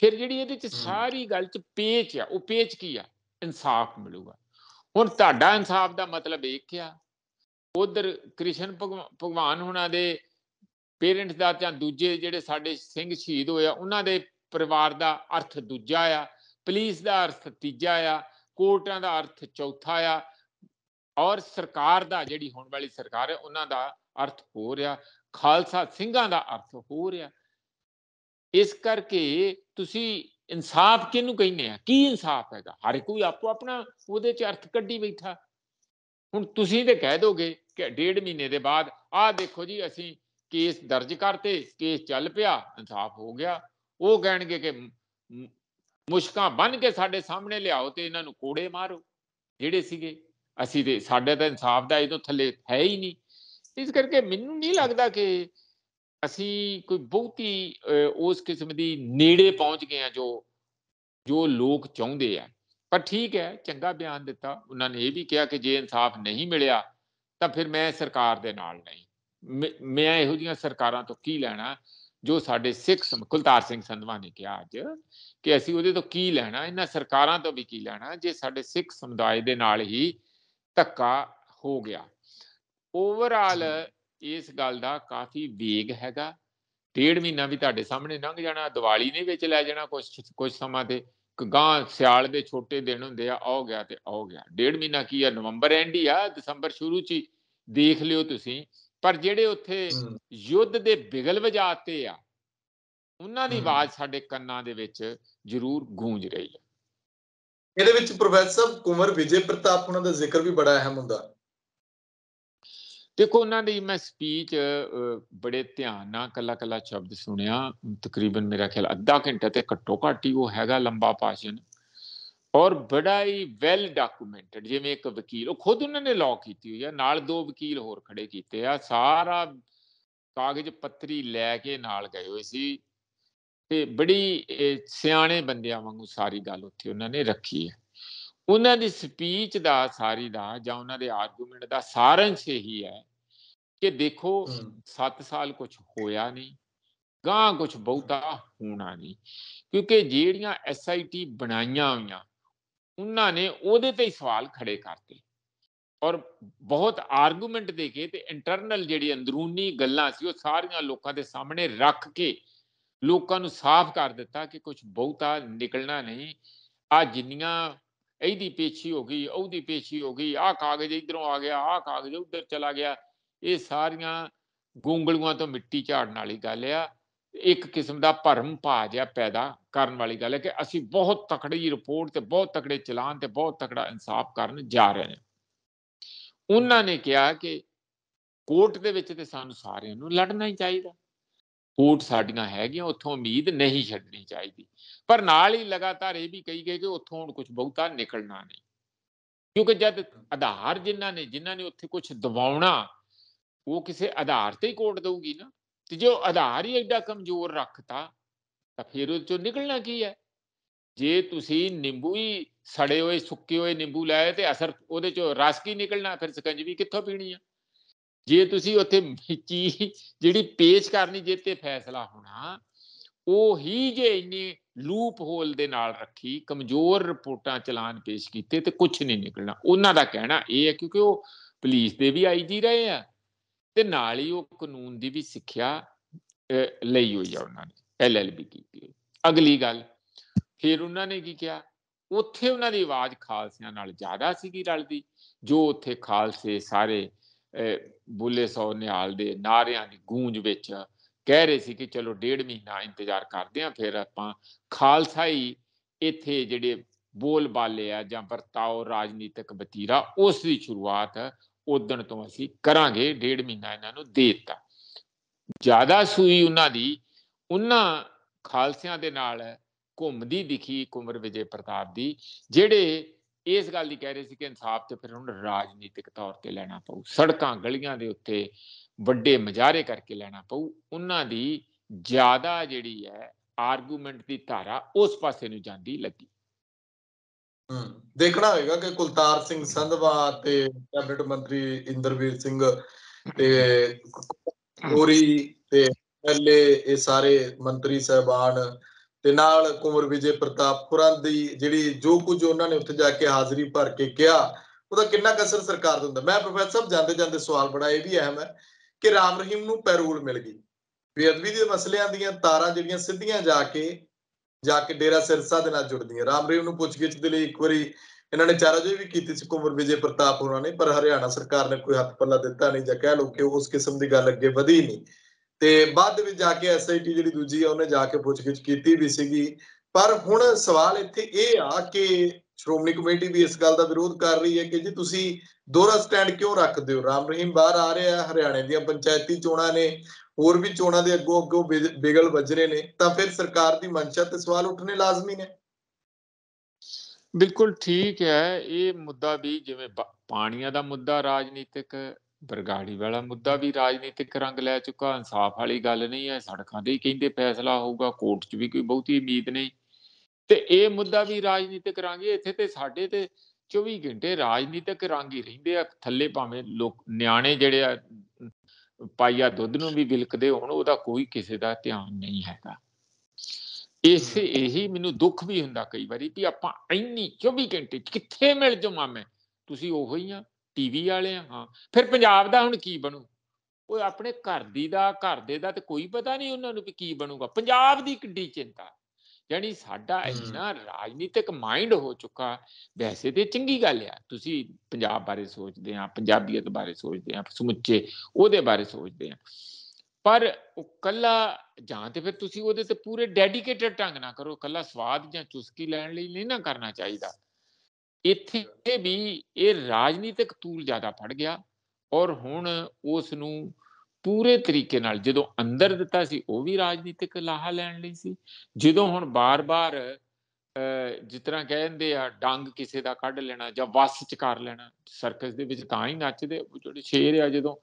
ਫਿਰ ਜਿਹੜੀ ਇਹਦੇ ਚ ਸਾਰੀ ਗੱਲ ਚ ਪੇਚ ਆ ਉਹ ਪੇਚ ਕੀ ਆ ਇਨਸਾਫ ਮਿਲੂਗਾ ਹੁਣ ਤੁਹਾਡਾ ਇਨਸਾਫ ਦਾ ਮਤਲਬ ਇਹ ਕਿਆ ਉਧਰ ਕ੍ਰਿਸ਼ਨ ਭਗਵਾਨ ਹੁਣਾਂ ਦੇ ਪੇਰੈਂਟਸ ਦਾ ਜਾਂ ਦੂਜੇ ਜਿਹੜੇ ਸਾਡੇ ਸਿੰਘ ਸ਼ਹੀਦ ਹੋਇਆ ਉਹਨਾਂ ਦੇ ਪਰਿਵਾਰ ਦਾ ਅਰਥ ਦੂਜਾ ਆ ਪੁਲਿਸ ਦਾ ਅਰਥ ਤੀਜਾ ਆ ਕੋਰਟਾਂ ਦਾ ਅਰਥ ਚੌਥਾ ਆ ਔਰ ਸਰਕਾਰ ਦਾ ਜਿਹੜੀ ਹੁਣ ਵਾਲੀ ਸਰਕਾਰ ਹੈ ਉਹਨਾਂ ਦਾ ਅਰਥ ਹੋ ਰਿਹਾ ਖਾਲਸਾ ਸਿੰਘਾਂ ਦਾ ਅਰਥ ਹੋ ਰਿਹਾ ਇਸ ਕਰਕੇ ਤੁਸੀਂ ਇਨਸਾਫ ਕਿਹਨੂੰ ਕਹਿੰਦੇ ਆ ਕੀ ਇਨਸਾਫ ਹੈਗਾ ਹਰ ਕੋਈ ਆਪੋ ਆਪਣਾ ਉਹਦੇ ਚ ਅਰਥ ਕੱਢੀ ਬੈਠਾ ਹੁਣ ਤੁਸੀਂ ਤੇ ਕਹਿ ਦੋਗੇ ਕਿ ਡੇਢ ਮਹੀਨੇ ਦੇ ਬਾਅਦ ਆਹ ਦੇਖੋ ਜੀ ਅਸੀਂ ਕੇਸ ਦਰਜ ਕਰਤੇ ਕੇਸ ਚੱਲ ਪਿਆ ਇਨਸਾਫ ਹੋ ਗਿਆ ਉਹ ਕਹਿਣਗੇ ਕਿ ਮੁਸ਼ਕਾਂ ਬਨ ਕੇ ਸਾਡੇ ਸਾਹਮਣੇ ਲਿਆਓ ਤੇ ਇਹਨਾਂ ਨੂੰ ਕੋੜੇ ਮਾਰੋ ਜਿਹੜੇ ਸੀਗੇ ਅਸੀਂ ਤੇ ਸਾਡੇ ਤਾਂ ਇਨਸਾਫ ਦਾ ਇਹ ਤੋਂ ਥੱਲੇ ਹੈ ਹੀ ਨਹੀਂ ਇਸ ਕਰਕੇ ਮੈਨੂੰ ਨਹੀਂ ਲੱਗਦਾ ਕਿ ਅਸੀਂ ਕੋਈ ਬਹੁਤੀ ਉਸ ਕਿਸਮ ਦੀ ਨੇੜੇ ਪਹੁੰਚ ਗਏ ਆ ਜੋ ਜੋ ਲੋਕ ਚਾਹੁੰਦੇ ਆ ਪਰ ਠੀਕ ਹੈ ਚੰਗਾ ਬਿਆਨ ਦਿੱਤਾ ਉਹਨਾਂ ਨੇ ਇਹ ਵੀ ਕਿਹਾ ਕਿ ਜੇ ਇਨਸਾਫ ਨਹੀਂ ਮਿਲਿਆ ਤਾਂ ਫਿਰ ਮੈਂ ਸਰਕਾਰ ਦੇ ਨਾਲ ਨਹੀਂ ਮੈਂ ਇਹੋ ਜੀਆਂ ਸਰਕਾਰਾਂ ਤੋਂ ਕੀ ਲੈਣਾ ਜੋ ਸਾਡੇ ਸਿੱਖ ਕੁਲਤਾਰ ਸਿੰਘ ਸੰਧਵਾ ਨੇ ਕਿਹਾ ਅੱਜ ਕਿ ਅਸੀਂ ਉਹਦੇ ਤੋਂ ਕੀ ਲੈਣਾ ਇਹਨਾਂ ਸਰਕਾਰਾਂ ਤੋਂ ਵੀ ਕੀ ਲੈਣਾ ਜੇ ਸਾਡੇ ਸਿੱਖ ਸਮੁਦਾਇ ਦੇ ਨਾਲ ਹੀ ਧੱਕਾ ਹੋ ਗਿਆ ਓਵਰਆਲ ਇਸ ਗੱਲ ਦਾ ਕਾਫੀ ਵੇਗ ਹੈਗਾ ਡੇਢ ਮਹੀਨਾ ਵੀ ਤੁਹਾਡੇ ਸਾਹਮਣੇ ਲੰਘ ਜਾਣਾ ਦੀਵਾਲੀ ਨੇ ਵਿੱਚ ਲੈ ਜਾਣਾ ਕੁਝ ਕੁਝ ਸਮਾਂ ਤੇ ਗਾਂ ਸਿਆਲ ਦੇ ਛੋਟੇ ਦਿਨ ਹੁੰਦੇ ਆ ਆਉ ਗਿਆ ਤੇ ਆਉ ਗਿਆ ਡੇਢ ਮਹੀਨਾ ਕੀ ਆ ਨਵੰਬਰ ਐਂਡ ਹੀ ਆ ਦਸੰਬਰ ਸ਼ੁਰੂ ਚ ਦੇਖ ਲਿਓ ਤੁਸੀਂ ਪਰ ਜਿਹੜੇ ਉੱਥੇ ਯੁੱਧ ਦੇ ਬਿਗਲ ਵਜਾਤੇ ਆ ਉਹਨਾਂ ਦੀ ਆਵਾਜ਼ ਸਾਡੇ ਕੰਨਾਂ ਦੇ ਵਿੱਚ ਜ਼ਰੂਰ ਗੂੰਜ ਰਹੀ ਹੈ ਇਹਦੇ ਵਿੱਚ ਪ੍ਰੋਫੈਸਰ ਕੁਮਰ ਵਿਜੇ ਪ੍ਰਤਾਪ ਉਹਨਾਂ ਦਾ ਜ਼ਿਕਰ ਵੀ ਬੜਾ ਅਹਿਮ ਹੁੰਦਾ ਦੇਖੋ ਉਹਨਾਂ ਦੀ ਮੈਂ ਸਪੀਚ ਬੜੇ ਧਿਆਨ ਨਾਲ ਕੱਲਾ ਕੱਲਾ ਸ਼ਬਦ ਸੁਣਿਆ ਤਕਰੀਬਨ ਮੇਰਾ ਖਿਆਲ ਅੱਧਾ ਘੰਟਾ ਤੇ ਘੱਟੋ ਘੱਟ ਹੀ ਉਹ ਹੈਗਾ ਲੰਬਾ ਪਾਸ਼ਨ ਔਰ ਬੜਾ ਹੀ ਵੈਲ ਡਾਕੂਮੈਂਟਡ ਜਿਵੇਂ ਇੱਕ ਵਕੀਲ ਉਹ ਖੁਦ ਉਹਨਾਂ ਨੇ ਲਾਅ ਕੀਤੀ ਹੋਈ ਆ ਨਾਲ ਦੋ ਵਕੀਲ ਹੋਰ ਖੜੇ ਕੀਤੇ ਆ ਸਾਰਾ ਕਾਗਜ਼ ਪੱਤਰੀ ਲੈ ਕੇ ਨਾਲ ਗਏ ਹੋਏ ਸੀ ਤੇ ਬੜੀ ਸਿਆਣੇ ਬੰਦਿਆਂ ਵਾਂਗੂ ਸਾਰੀ ਗੱਲ ਉੱਥੇ ਉਹਨਾਂ ਨੇ ਰੱਖੀ ਹੈ ਉਹਨਾਂ ਦੀ ਸਪੀਚ ਦਾ ਸਾਰੀ ਦਾ ਜਾਂ ਉਹਨਾਂ ਦੇ ਆਰਗੂਮੈਂਟ ਦਾ ਸਾਰੰਸ਼ ਇਹੀ ਹੈ ਕਿ ਦੇਖੋ 7 ਸਾਲ ਕੁਝ ਹੋਇਆ ਨਹੀਂ ਗਾਂ ਕੁਝ ਬਹੁਤਾ ਹੋਣਾ ਨਹੀਂ ਕਿਉਂਕਿ ਜਿਹੜੀਆਂ ਐਸਆਈਟੀ ਬਣਾਈਆਂ ਹੋਈਆਂ ਉਹਨਾਂ ਨੇ ਉਹਦੇ ਤੇ ਹੀ ਸਵਾਲ ਖੜੇ ਕਰਤੇ ਔਰ ਬਹੁਤ ਆਰਗੂਮੈਂਟ ਦੇ ਕੇ ਤੇ ਇੰਟਰਨਲ ਜਿਹੜੀ ਅੰਦਰੂਨੀ ਗੱਲਾਂ ਸੀ ਉਹ ਸਾਰੀਆਂ ਲੋਕਾਂ ਦੇ ਸਾਹਮਣੇ ਰੱਖ ਕੇ ਲੋਕਾਂ ਨੂੰ ਸਾਫ਼ ਕਰ ਦਿੱਤਾ ਕਿ ਕੁਝ ਬਹੁਤਾ ਨਿਕਲਣਾ ਨਹੀਂ ਆ ਜਿੰਨੀਆਂ ਇਹਦੀ ਪੇਛੀ ਹੋ ਗਈ ਉਹਦੀ ਪੇਛੀ ਹੋ ਗਈ ਆਹ ਕਾਗਜ਼ ਇਧਰੋਂ ਆ ਗਿਆ ਆਹ ਕਾਗਜ਼ ਉਧਰ ਚਲਾ ਗਿਆ ਇਹ ਸਾਰੀਆਂ ਗੂੰਗਲੀਆਂ ਤੋਂ ਮਿੱਟੀ ਝਾੜਨ ਵਾਲੀ ਗੱਲ ਆ ਇੱਕ ਕਿਸਮ ਦਾ ਭਰਮ ਆ ਪੈਦਾ ਕਰਨ ਵਾਲੀ ਗੱਲ ਹੈ ਕਿ ਅਸੀਂ ਬਹੁਤ ਤਕੜੀ ਰਿਪੋਰਟ ਤੇ ਬਹੁਤ ਤਕੜੇ ਚਲਾਨ ਤੇ ਬਹੁਤ ਤਕੜਾ ਇਨਸਾਫ ਕਰਨ ਜਾ ਰਹੇ ਨੇ ਉਹਨਾਂ ਨੇ ਕਿਹਾ ਕਿ ਕੋਰਟ ਦੇ ਵਿੱਚ ਤੇ ਸਾਨੂੰ ਸਾਰਿਆਂ ਨੂੰ ਲੜਨਾ ਹੀ ਚਾਹੀਦਾ ਕੋਟ ਸਾਡੀਆਂ ਹੈਗੀਆਂ ਉੱਥੋਂ ਉਮੀਦ ਨਹੀਂ ਛੱਡਣੀ ਚਾਹੀਦੀ ਪਰ ਨਾਲ ਹੀ ਲਗਾਤਾਰ ਇਹ ਵੀ ਕਹੀ ਗਈ ਕਿ ਉੱਥੋਂ ਹੁਣ ਕੁਝ ਬਹੁਤਾ ਨਿਕਲਣਾ ਨਹੀਂ ਕਿਉਂਕਿ ਜਦ ਆਧਾਰ ਜਿਨ੍ਹਾਂ ਨੇ ਜਿਨ੍ਹਾਂ ਨੇ ਉੱਥੇ ਕੁਝ ਦਬਾਉਣਾ ਉਹ ਕਿਸੇ ਆਧਾਰ ਤੇ ਹੀ ਕੋਟ ਦਊਗੀ ਨਾ ਤੇ ਜੋ ਆਧਾਰ ਹੀ ਐਡਾ ਕਮਜ਼ੋਰ ਰੱਖਤਾ ਤਾਂ ਫਿਰ ਉਹ ਚੋਂ ਨਿਕਲਣਾ ਕੀ ਹੈ ਜੇ ਤੁਸੀਂ ਨਿੰਬੂ ਹੀ ਸੜੇ ਹੋਏ ਸੁੱਕੇ ਹੋਏ ਨਿੰਬੂ ਲਾਏ ਤੇ ਅਸਰ ਉਹਦੇ ਚੋਂ ਰਸ ਕੀ ਨਿਕਲਣਾ ਫਿਰ ਸਕੰਜਵੀ ਕਿੱਥੋਂ ਪੀਣੀ ਆ ਜੇ ਤੁਸੀਂ ਉੱਥੇ ਚੀਜ਼ ਜਿਹੜੀ ਪੇਸ਼ ਕਰਨੀ ਜੇ ਤੇ ਫੈਸਲਾ ਹੋਣਾ ਉਹ ਹੀ ਜੇ ਇੰਨੇ ਲੂਪ ਹੋਲ ਦੇ ਨਾਲ ਰੱਖੀ ਕਮਜ਼ੋਰ ਰਿਪੋਰਟਾਂ ਚਲਾਨ ਪੇਸ਼ ਕੀਤੇ ਤੇ ਕੁਝ ਨਹੀਂ ਨਿਕਲਣਾ ਉਹਨਾਂ ਦਾ ਕਹਿਣਾ ਇਹ ਹੈ ਕਿਉਂਕਿ ਉਹ ਪੁਲਿਸ ਦੇ ਵੀ ਆਈਜੀ ਰਹੇ ਆ ਤੇ ਨਾਲ ਹੀ ਉਹ ਕਾਨੂੰਨ ਦੀ ਵੀ ਸਿੱਖਿਆ ਲਈ ਹੋਈ ਆ ਉਹਨਾਂ ਨੇ ਐਲਐਲਬੀ ਕੀਤੀ ਅਗਲੀ ਗੱਲ ਫਿਰ ਉਹਨਾਂ ਨੇ ਕੀ ਕਿਹਾ ਉੱਥੇ ਉਹਨਾਂ ਦੀ ਆਵਾਜ਼ ਖਾਲਸਿਆਂ ਨਾਲ ਜ਼ਿਆਦਾ ਸੀਗੀ ਰਲਦੀ ਜੋ ਉੱਥੇ ਖਾਲਸੇ ਸਾਰੇ ਬੁੱਲੇ ਸੌ ਨਿਹਾਲ ਦੇ ਨਾਰਿਆਂ ਦੀ ਗੂੰਜ ਵਿੱਚ ਕਹਿ ਰਹੇ ਸੀ ਕਿ ਚਲੋ ਡੇਢ ਮਹੀਨਾ ਇੰਤਜ਼ਾਰ ਕਰਦੇ ਆਂ ਫਿਰ ਆਪਾਂ ਖਾਲਸਾਈ ਇੱਥੇ ਜਿਹੜੇ ਬੋਲ ਬਾਲੇ ਆ ਜਾਂ ਵਰਤਾਓ ਰਾਜਨੀਤਿਕ ਬਤੀਰਾ ਉਸ ਦੀ ਸ਼ੁਰੂਆਤ ਉਦੋਂ ਤੋਂ ਅਸੀਂ ਕਰਾਂਗੇ ਡੇਢ ਮਹੀਨਾ ਇਹਨਾਂ ਨੂੰ ਦੇ ਦਿੱਤਾ ਜ਼ਿਆਦਾ ਸੂਈ ਉਹਨਾਂ ਦੀ ਉਹਨਾਂ ਖਾਲਸਿਆਂ ਦੇ ਨਾਲ ਘੁੰਮਦੀ ਦਿਖੀ ਕੁਮਰ ਵਿਜੇ ਪ੍ਰਤਾਪ ਦੀ ਜਿਹੜੇ ਇਸ ਗੱਲ ਦੀ ਕਹਿ ਰਹੇ ਸੀ ਕਿ ਇਨਸਾਫ ਤੇ ਫਿਰ ਹੁਣ ਰਾਜਨੀਤਿਕ ਤੌਰ ਤੇ ਲੈਣਾ ਪਊ ਸੜਕਾਂ ਗਲੀਆਂ ਦੇ ਉੱਤੇ ਵੱਡੇ ਮਜਾਰੇ ਕਰਕੇ ਲੈਣਾ ਪਊ ਉਹਨਾਂ ਦੀ ਜ਼ਿਆਦਾ ਜਿਹੜੀ ਹੈ ਆਰਗੂਮੈਂਟ ਦੀ ਧਾਰਾ ਉਸ ਪਾਸੇ ਨੂੰ ਜਾਂਦੀ ਲੱਗੀ ਹੂੰ ਦੇਖਣਾ ਹੋਏਗਾ ਕਿ ਕੁਲਤਾਰ ਸਿੰਘ ਸੰਧਵਾ ਤੇ ਕੈਬਨਿਟ ਮੰਤਰੀ ਇੰਦਰਵੀਰ ਸਿੰਘ ਤੇ ਹੋਰੀ ਤੇ ਐਲਏ ਇਹ ਸਾਰੇ ਮੰਤਰੀ ਸਹਿਬਾਨ ਤੇ ਨਾਲ ਕੁਮਰ ਵਿਜੇ ਪ੍ਰਤਾਪ ਖੁਰਾਂ ਦੀ ਜਿਹੜੀ ਜੋ ਕੁਝ ਉਹਨਾਂ ਨੇ ਉੱਥੇ ਜਾ ਕੇ ਹਾਜ਼ਰੀ ਭਰ ਕੇ ਕਿਹਾ ਉਹਦਾ ਕਿੰਨਾ ਕਸਰ ਸਰਕਾਰ ਹੁੰਦਾ ਮੈਂ ਪ੍ਰੋਫੈਸਰ ਸਾਹਿਬ ਜਾਂਦੇ ਜਾਂਦੇ ਸਵਾਲ ਬੜਾ ਇਹ ਵੀ ਅਹਿਮ ਹੈ ਕਿ ਰਾਮ ਰਹੀਮ ਨੂੰ ਪੈਰੋਲ ਮਿਲ ਗਈ ਬੇਅਦਬੀ ਦੇ ਮਸਲਿਆਂ ਦੀਆਂ ਤਾਰਾਂ ਜਿਹੜੀਆਂ ਸਿੱਧੀਆਂ ਜਾ ਕੇ ਜਾ ਕੇ ਡੇਰਾ ਸਿਰਸਾ ਦੇ ਨਾਲ ਜੁੜਦੀਆਂ ਰਾਮ ਰਹੀਮ ਨੂੰ ਪੁੱਛਗਿੱਛ ਦੇ ਲਈ ਇੱਕ ਵਾਰੀ ਇਹਨਾਂ ਨੇ ਚਾਰਾ ਜੋ ਵੀ ਕੀਤੀ ਸੀ ਕੁਮਰ ਵਿਜੇ ਪ੍ਰਤਾਪ ਉਹਨਾਂ ਨੇ ਪਰ ਹਰਿਆਣਾ ਸਰਕਾਰ ਨੇ ਕੋਈ ਹੱਥ ਪੱਲਾ ਦਿੱਤਾ ਨਹੀਂ ਜਾਂ ਕਹਿ ਲੋ ਕਿ ਉਸ ਕਿਸਮ ਦੀ ਗੱਲ ਅੱਗੇ ਵਧੀ ਨਹੀਂ ਤੇ ਬਾਅਦ ਵਿੱਚ ਜਾ ਕੇ ਐਸਆਈਟੀ ਜਿਹੜੀ ਦੂਜੀ ਆ ਉਹਨੇ ਜਾ ਕੇ ਪੁੱਛਗਿੱਛ ਕੀਤੀ ਵੀ ਸੀਗੀ ਪਰ ਹੁਣ ਸਵਾਲ ਇੱਥੇ ਇਹ ਆ ਕਿ ਸ਼੍ਰੋਮਣੀ ਕਮੇਟੀ ਵੀ ਇਸ ਗੱਲ ਦਾ ਵਿਰੋਧ ਕਰ ਰਹੀ ਹੈ ਕਿ ਜੀ ਤੁਸੀਂ ਦੋਹਰਾ ਸਟੈਂਡ ਕਿਉਂ ਰੱਖਦੇ ਹੋ ਰਾਮ ਰਹੀਮ ਬਾਹਰ ਆ ਰਿਹਾ ਹਰਿਆਣੇ ਦੀਆਂ ਪੰਚਾਇਤੀ ਚੋਣਾਂ ਨੇ ਹੋਰ ਵੀ ਚੋਣਾਂ ਦੇ ਅੱਗੋਂ ਅੱਗੋਂ ਬਿਗਲ ਵੱਜ ਰਹੇ ਨੇ ਤਾਂ ਫਿਰ ਸਰਕਾਰ ਦੀ ਮਨਸ਼ਾ ਤੇ ਸਵਾਲ ਉੱਠਣੇ ਲਾਜ਼ਮੀ ਨੇ ਬਿਲਕੁਲ ਠੀਕ ਹੈ ਇਹ ਮੁੱਦਾ ਵੀ ਜਿਵੇਂ ਪਾਣੀਆਂ ਦਾ ਮੁੱਦਾ ਰਾਜਨੀਤਿਕ ਬਰਗਾੜੀ ਵਾਲਾ ਮੁੱਦਾ ਵੀ ਰਾਜਨੀਤਿਕ ਰੰਗ ਲੈ ਚੁੱਕਾ ਇਨਸਾਫ ਵਾਲੀ ਗੱਲ ਨਹੀਂ ਹੈ ਸੜਕਾਂ ਦੇ ਕਹਿੰਦੇ ਫੈਸਲਾ ਹੋਊਗਾ ਕੋਰਟ 'ਚ ਵੀ ਕੋਈ ਬਹੁਤੀ ਉਮੀਦ ਨਹੀਂ ਤੇ ਇਹ ਮੁੱਦਾ ਵੀ ਰਾਜਨੀਤਿਕ ਰੰਗ ਇੱਥੇ ਤੇ ਸਾਡੇ ਤੇ 24 ਘੰਟੇ ਰਾਜਨੀਤਿਕ ਰੰਗ ਹੀ ਰਹਿੰਦੇ ਆ ਥੱਲੇ ਭਾਵੇਂ ਲੋਕ ਨਿਆਣੇ ਜਿਹੜੇ ਆ ਪਾਈਆ ਦੁੱਧ ਨੂੰ ਵੀ ਵਿਲਕਦੇ ਹੋਣ ਉਹਦਾ ਕੋਈ ਕਿਸੇ ਦਾ ਧਿਆਨ ਨਹੀਂ ਹੈਗਾ ਇਸੇ ਇਹੀ ਮੈਨੂੰ ਦੁੱਖ ਵੀ ਹੁੰਦਾ ਕਈ ਵਾਰੀ ਵੀ ਆਪਾਂ ਇੰਨੀ 24 ਘੰਟੇ ਕਿੱਥੇ ਮਿਲ ਜੂ ਮੈਂ ਤੁਸੀਂ ਉਹੋ ਹੀ ਆ ਟੀਵੀ ਵਾਲੇ ਆ ਹਾਂ ਫਿਰ ਪੰਜਾਬ ਦਾ ਹੁਣ ਕੀ ਬਣੂ ਉਹ ਆਪਣੇ ਘਰ ਦੀ ਦਾ ਘਰ ਦੇ ਦਾ ਤੇ ਕੋਈ ਪਤਾ ਨਹੀਂ ਉਹਨਾਂ ਨੂੰ ਵੀ ਕੀ ਬਣੂਗਾ ਪੰਜਾਬ ਦੀ ਕਿੱਡੀ ਚਿੰਤਾ ਯਾਨੀ ਸਾਡਾ ਇੰਨਾ ਰਾਜਨੀਤਿਕ ਮਾਈਂਡ ਹੋ ਚੁੱਕਾ ਵੈਸੇ ਤੇ ਚੰਗੀ ਗੱਲ ਆ ਤੁਸੀਂ ਪੰਜਾਬ ਬਾਰੇ ਸੋਚਦੇ ਆ ਪੰਜਾਬੀਅਤ ਬਾਰੇ ਸੋਚਦੇ ਆ ਸਮੁੱਚੇ ਉਹਦੇ ਬਾਰੇ ਸੋਚਦੇ ਆ ਪਰ ਉਹ ਕੱਲਾ ਜਾਂ ਤੇ ਫਿਰ ਤੁਸੀਂ ਉਹਦੇ ਤੇ ਪੂਰੇ ਡੈਡੀਕੇਟਡ ਢੰਗ ਨਾ ਕਰੋ ਕੱਲਾ ਸਵਾਦ ਜਾਂ ਚੁਸਕੀ ਲੈਣ ਲਈ ਨਹੀਂ ਨਾ ਕਰਨਾ ਚਾਹੀਦਾ ਇੱਥੇ ਵੀ ਇਹ ਰਾਜਨੀਤਿਕ ਤੂਲ ਜ਼ਿਆਦਾ ਫੜ ਗਿਆ ਔਰ ਹੁਣ ਉਸ ਨੂੰ ਪੂਰੇ ਤਰੀਕੇ ਨਾਲ ਜਦੋਂ ਅੰਦਰ ਦਿੱਤਾ ਸੀ ਉਹ ਵੀ ਰਾਜਨੀਤਿਕ ਲਾਹਾ ਲੈਣ ਲਈ ਸੀ ਜਦੋਂ ਹੁਣ ਬਾਰ-ਬਾਰ ਜਿਤਨਾ ਕਹਿੰਦੇ ਆ ਡੰਗ ਕਿਸੇ ਦਾ ਕੱਢ ਲੈਣਾ ਜਾਂ ਵਸ ਚ ਕਰ ਲੈਣਾ ਸਰਕਸ ਦੇ ਵਿੱਚ ਤਾਂ ਹੀ ਨੱਚਦੇ ਉਹ ਜਿਹੜੇ ਸ਼ੇਰ ਆ ਜਦੋਂ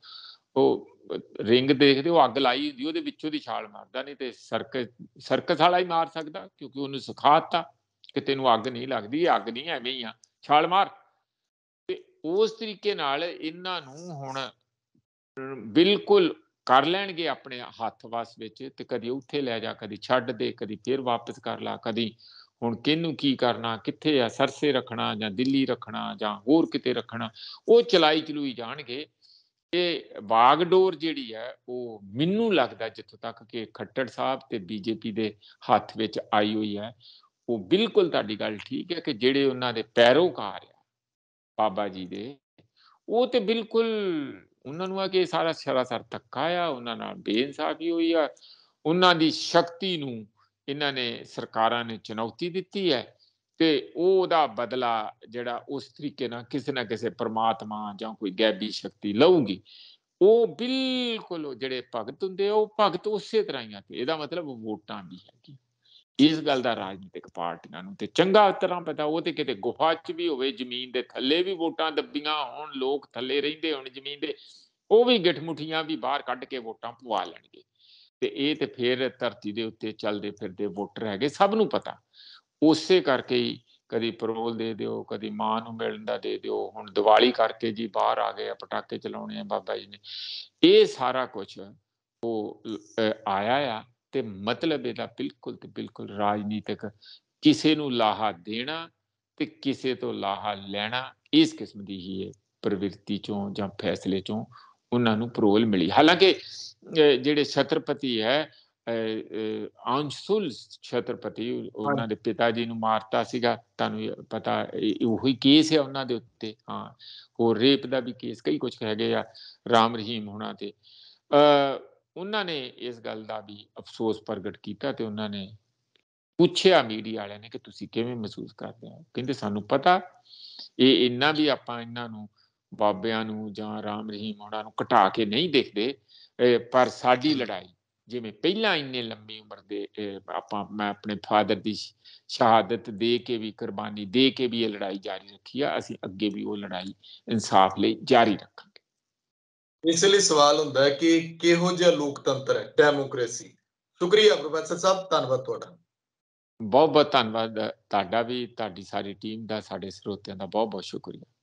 ਉਹ ਰਿੰਗ ਦੇਖਦੇ ਉਹ ਅੱਗ ਲਾਈ ਹੁੰਦੀ ਉਹਦੇ ਵਿੱਚੋਂ ਦੀ ਛਾਲ ਮਾਰਦਾ ਨਹੀਂ ਤੇ ਸਰਕਸ ਸਰਕਸ ਵਾਲਾ ਹੀ ਮਾਰ ਸਕਦਾ ਕਿਉਂਕਿ ਉਹਨੂੰ ਸਿਖਾਤਾ ਕਿ ਤੈਨੂੰ ਅੱਗ ਨਹੀਂ ਲੱਗਦੀ ਅੱਗ ਨਹੀਂ ਐਵੇਂ ਹੀ ਆ ਛਾਲ ਮਾਰ ਤੇ ਉਸ ਤਰੀਕੇ ਨਾਲ ਇਹਨਾਂ ਨੂੰ ਹੁਣ ਬਿਲਕੁਲ ਕਰ ਲੈਣਗੇ ਆਪਣੇ ਹੱਥ ਵਾਸ ਵਿੱਚ ਤੇ ਕਦੀ ਉੱਥੇ ਲੈ ਜਾ ਕਦੀ ਛੱਡ ਦੇ ਕਦੀ ਫੇਰ ਵਾਪਸ ਕਰ ਲਾ ਕਦੀ ਹੁਣ ਕਿਹਨੂੰ ਕੀ ਕਰਨਾ ਕਿੱਥੇ ਆ ਸਰਸੇ ਰੱਖਣਾ ਜਾਂ ਦਿੱਲੀ ਰੱਖਣਾ ਜਾਂ ਹੋਰ ਕਿਤੇ ਰੱਖਣਾ ਉਹ ਚਲਾਈ ਚਲੂਈ ਜਾਣਗੇ ਇਹ ਬਾਗਡੋਰ ਜਿਹੜੀ ਹੈ ਉਹ ਮੈਨੂੰ ਲੱਗਦਾ ਜਿੱਥੋਂ ਤੱਕ ਕਿ ਖੱਟੜ ਸਾਹਿਬ ਤੇ ਬੀਜੇਪੀ ਦੇ ਹੱਥ ਵਿੱਚ ਆਈ ਹੋਈ ਹੈ ਉਹ ਬਿਲਕੁਲ ਤੁਹਾਡੀ ਗੱਲ ਠੀਕ ਹੈ ਕਿ ਜਿਹੜੇ ਉਹਨਾਂ ਦੇ ਪੈਰੋਕਾਰ ਆ ਬਾਬਾ ਜੀ ਦੇ ਉਹ ਤੇ ਬਿਲਕੁਲ ਉਹਨਾਂ ਨੂੰ ਆ ਕਿ ਸਾਰਾ ਸਰਾਸਰ ਧੱਕਾ ਆ ਉਹਨਾਂ ਨਾਲ ਬੇਇਨਸਾਫੀ ਹੋਈ ਆ ਉਹਨਾਂ ਦੀ ਸ਼ਕਤੀ ਨੂੰ ਇਹਨਾਂ ਨੇ ਸਰਕਾਰਾਂ ਨੇ ਚੁਣੌਤੀ ਦਿੱਤੀ ਹੈ ਤੇ ਉਹਦਾ ਬਦਲਾ ਜਿਹੜਾ ਉਸ ਤਰੀਕੇ ਨਾਲ ਕਿਸੇ ਨਾ ਕਿਸੇ ਪਰਮਾਤਮਾ ਜਾਂ ਕੋਈ ਗੈਬੀ ਸ਼ਕਤੀ ਲਊਗੀ ਉਹ ਬਿਲਕੁਲ ਜਿਹੜੇ ਭਗਤ ਹੁੰਦੇ ਉਹ ਭਗਤ ਉਸੇ ਤਰ੍ਹਾਂ ਹੀ ਆ ਤੇ ਇਹਦਾ ਮਤਲਬ ਵੋਟਾਂ ਵੀ ਹੈਗੀ ਇਸ ਗੱਲ ਦਾ ਰਾਜਨੀਤਿਕ ਪਾਰਟੀਆਂ ਨੂੰ ਤੇ ਚੰਗਾ ਤਰ੍ਹਾਂ ਪਤਾ ਉਹ ਤੇ ਕਿਤੇ ਗੁਫਾ 'ਚ ਵੀ ਹੋਵੇ ਜ਼ਮੀਨ ਦੇ ਥੱਲੇ ਵੀ ਵੋਟਾਂ ਦੱਬੀਆਂ ਹੋਣ ਲੋਕ ਥੱਲੇ ਰਹਿੰਦੇ ਹੋਣ ਜ਼ਮੀਨ ਦੇ ਉਹ ਵੀ ਗਿਠਮੁਠੀਆਂ ਵੀ ਬਾਹਰ ਕੱਢ ਕੇ ਵੋਟਾਂ ਪਵਾ ਲੈਣਗੇ ਤੇ ਇਹ ਤੇ ਫਿਰ ਧਰਤੀ ਦੇ ਉੱਤੇ ਚੱਲਦੇ ਫਿਰਦੇ ਵੋਟਰ ਹੈਗੇ ਸਭ ਨੂੰ ਪਤਾ ਉਸੇ ਕਰਕੇ ਹੀ ਕਦੀ ਪਰੋਲ ਦੇ ਦਿਓ ਕਦੀ ਮਾਂ ਨੂੰ ਮਿਲਣ ਦਾ ਦੇ ਦਿਓ ਹੁਣ ਦੀਵਾਲੀ ਕਰਕੇ ਜੀ ਬਾਹਰ ਆ ਗਏ ਆ ਪਟਾਕੇ ਚਲਾਉਣੇ ਆ ਬਾਬਾ ਜੀ ਨੇ ਇਹ ਸਾਰਾ ਕੁਝ ਉਹ ਆਇਆ ਆ ਤੇ ਮਤਲਬ ਇਹਦਾ ਬਿਲਕੁਲ ਤੇ ਬਿਲਕੁਲ ਰਾਜਨੀਤਿਕ ਕਿਸੇ ਨੂੰ ਲਾਹਾ ਦੇਣਾ ਤੇ ਕਿਸੇ ਤੋਂ ਲਾਹਾ ਲੈਣਾ ਇਸ ਕਿਸਮ ਦੀ ਹੀ ਹੈ ਪ੍ਰਵਿਰਤੀ ਚੋਂ ਜਾਂ ਫੈਸਲੇ ਚੋਂ ਉਹਨਾਂ ਨੂੰ ਪ੍ਰੋਲ ਮਿਲੀ ਹਾਲਾਂਕਿ ਜਿਹੜੇ ਛਤਰਪਤੀ ਹੈ ਆਂਸ਼ੁਲ ਛਤਰਪਤੀ ਉਹਨਾਂ ਦੇ ਪਿਤਾ ਜੀ ਨੂੰ ਮਾਰਤਾ ਸੀਗਾ ਤੁਹਾਨੂੰ ਪਤਾ ਉਹੀ ਕੇਸ ਹੈ ਉਹਨਾਂ ਦੇ ਉੱਤੇ ਹਾਂ ਉਹ ਰੇਪ ਦਾ ਵੀ ਕੇਸ ਕਈ ਕੁਝ ਗਏ ਆ ਰਾਮ ਰਹੀਮ ਹੋਣਾ ਤੇ ਅ ਉਹਨਾਂ ਨੇ ਇਸ ਗੱਲ ਦਾ ਵੀ ਅਫਸੋਸ ਪ੍ਰਗਟ ਕੀਤਾ ਤੇ ਉਹਨਾਂ ਨੇ ਪੁੱਛਿਆ ਮੀਡੀਆ ਵਾਲਿਆਂ ਨੇ ਕਿ ਤੁਸੀਂ ਕਿਵੇਂ ਮਹਿਸੂਸ ਕਰਦੇ ਹੋ ਕਹਿੰਦੇ ਸਾਨੂੰ ਪਤਾ ਇਹ ਇੰਨਾ ਵੀ ਆਪਾਂ ਇਹਨਾਂ ਨੂੰ ਬਾਬਿਆਂ ਨੂੰ ਜਾਂ ਰਾਮ ਰਹੀਮ ਉਹਨਾਂ ਨੂੰ ਘਟਾ ਕੇ ਨਹੀਂ ਦੇਖਦੇ ਪਰ ਸਾਡੀ ਲੜਾਈ ਜਿਵੇਂ ਪਹਿਲਾਂ ਇੰਨੇ ਲੰਮੀ ਉਮਰ ਦੇ ਆਪਾਂ ਮੈਂ ਆਪਣੇ ਫਾਦਰ ਦੀ ਸ਼ਹਾਦਤ ਦੇ ਕੇ ਵੀ ਕੁਰਬਾਨੀ ਦੇ ਕੇ ਵੀ ਇਹ ਲੜਾਈ ਜਾਰੀ ਰੱਖੀ ਆ ਅਸੀਂ ਅੱਗੇ ਵੀ ਉਹ ਲੜਾਈ ਇਨਸਾਫ ਲਈ ਜਾਰੀ ਰੱਖਾਂ ਇਸ ਲਈ ਸਵਾਲ ਹੁੰਦਾ ਹੈ ਕਿ ਕਿਹੋ ਜਿਹਾ ਲੋਕਤੰਤਰ ਹੈ ਡੈਮੋਕ੍ਰੇਸੀ ਸ਼ੁਕਰੀਆ ਪ੍ਰੋਫੈਸਰ ਸਾਹਿਬ ਧੰਨਵਾਦ ਤੁਹਾਡਾ ਬਹੁਤ ਬਹੁਤ ਧੰਨਵਾਦ ਤੁਹਾਡਾ ਵੀ ਤੁਹਾਡੀ ਸਾਰੀ ਟੀਮ ਦਾ ਸਾਡੇ ਸਰੋਤਿਆਂ ਦਾ ਬਹੁਤ ਬਹੁਤ ਸ਼ੁਕਰੀਆ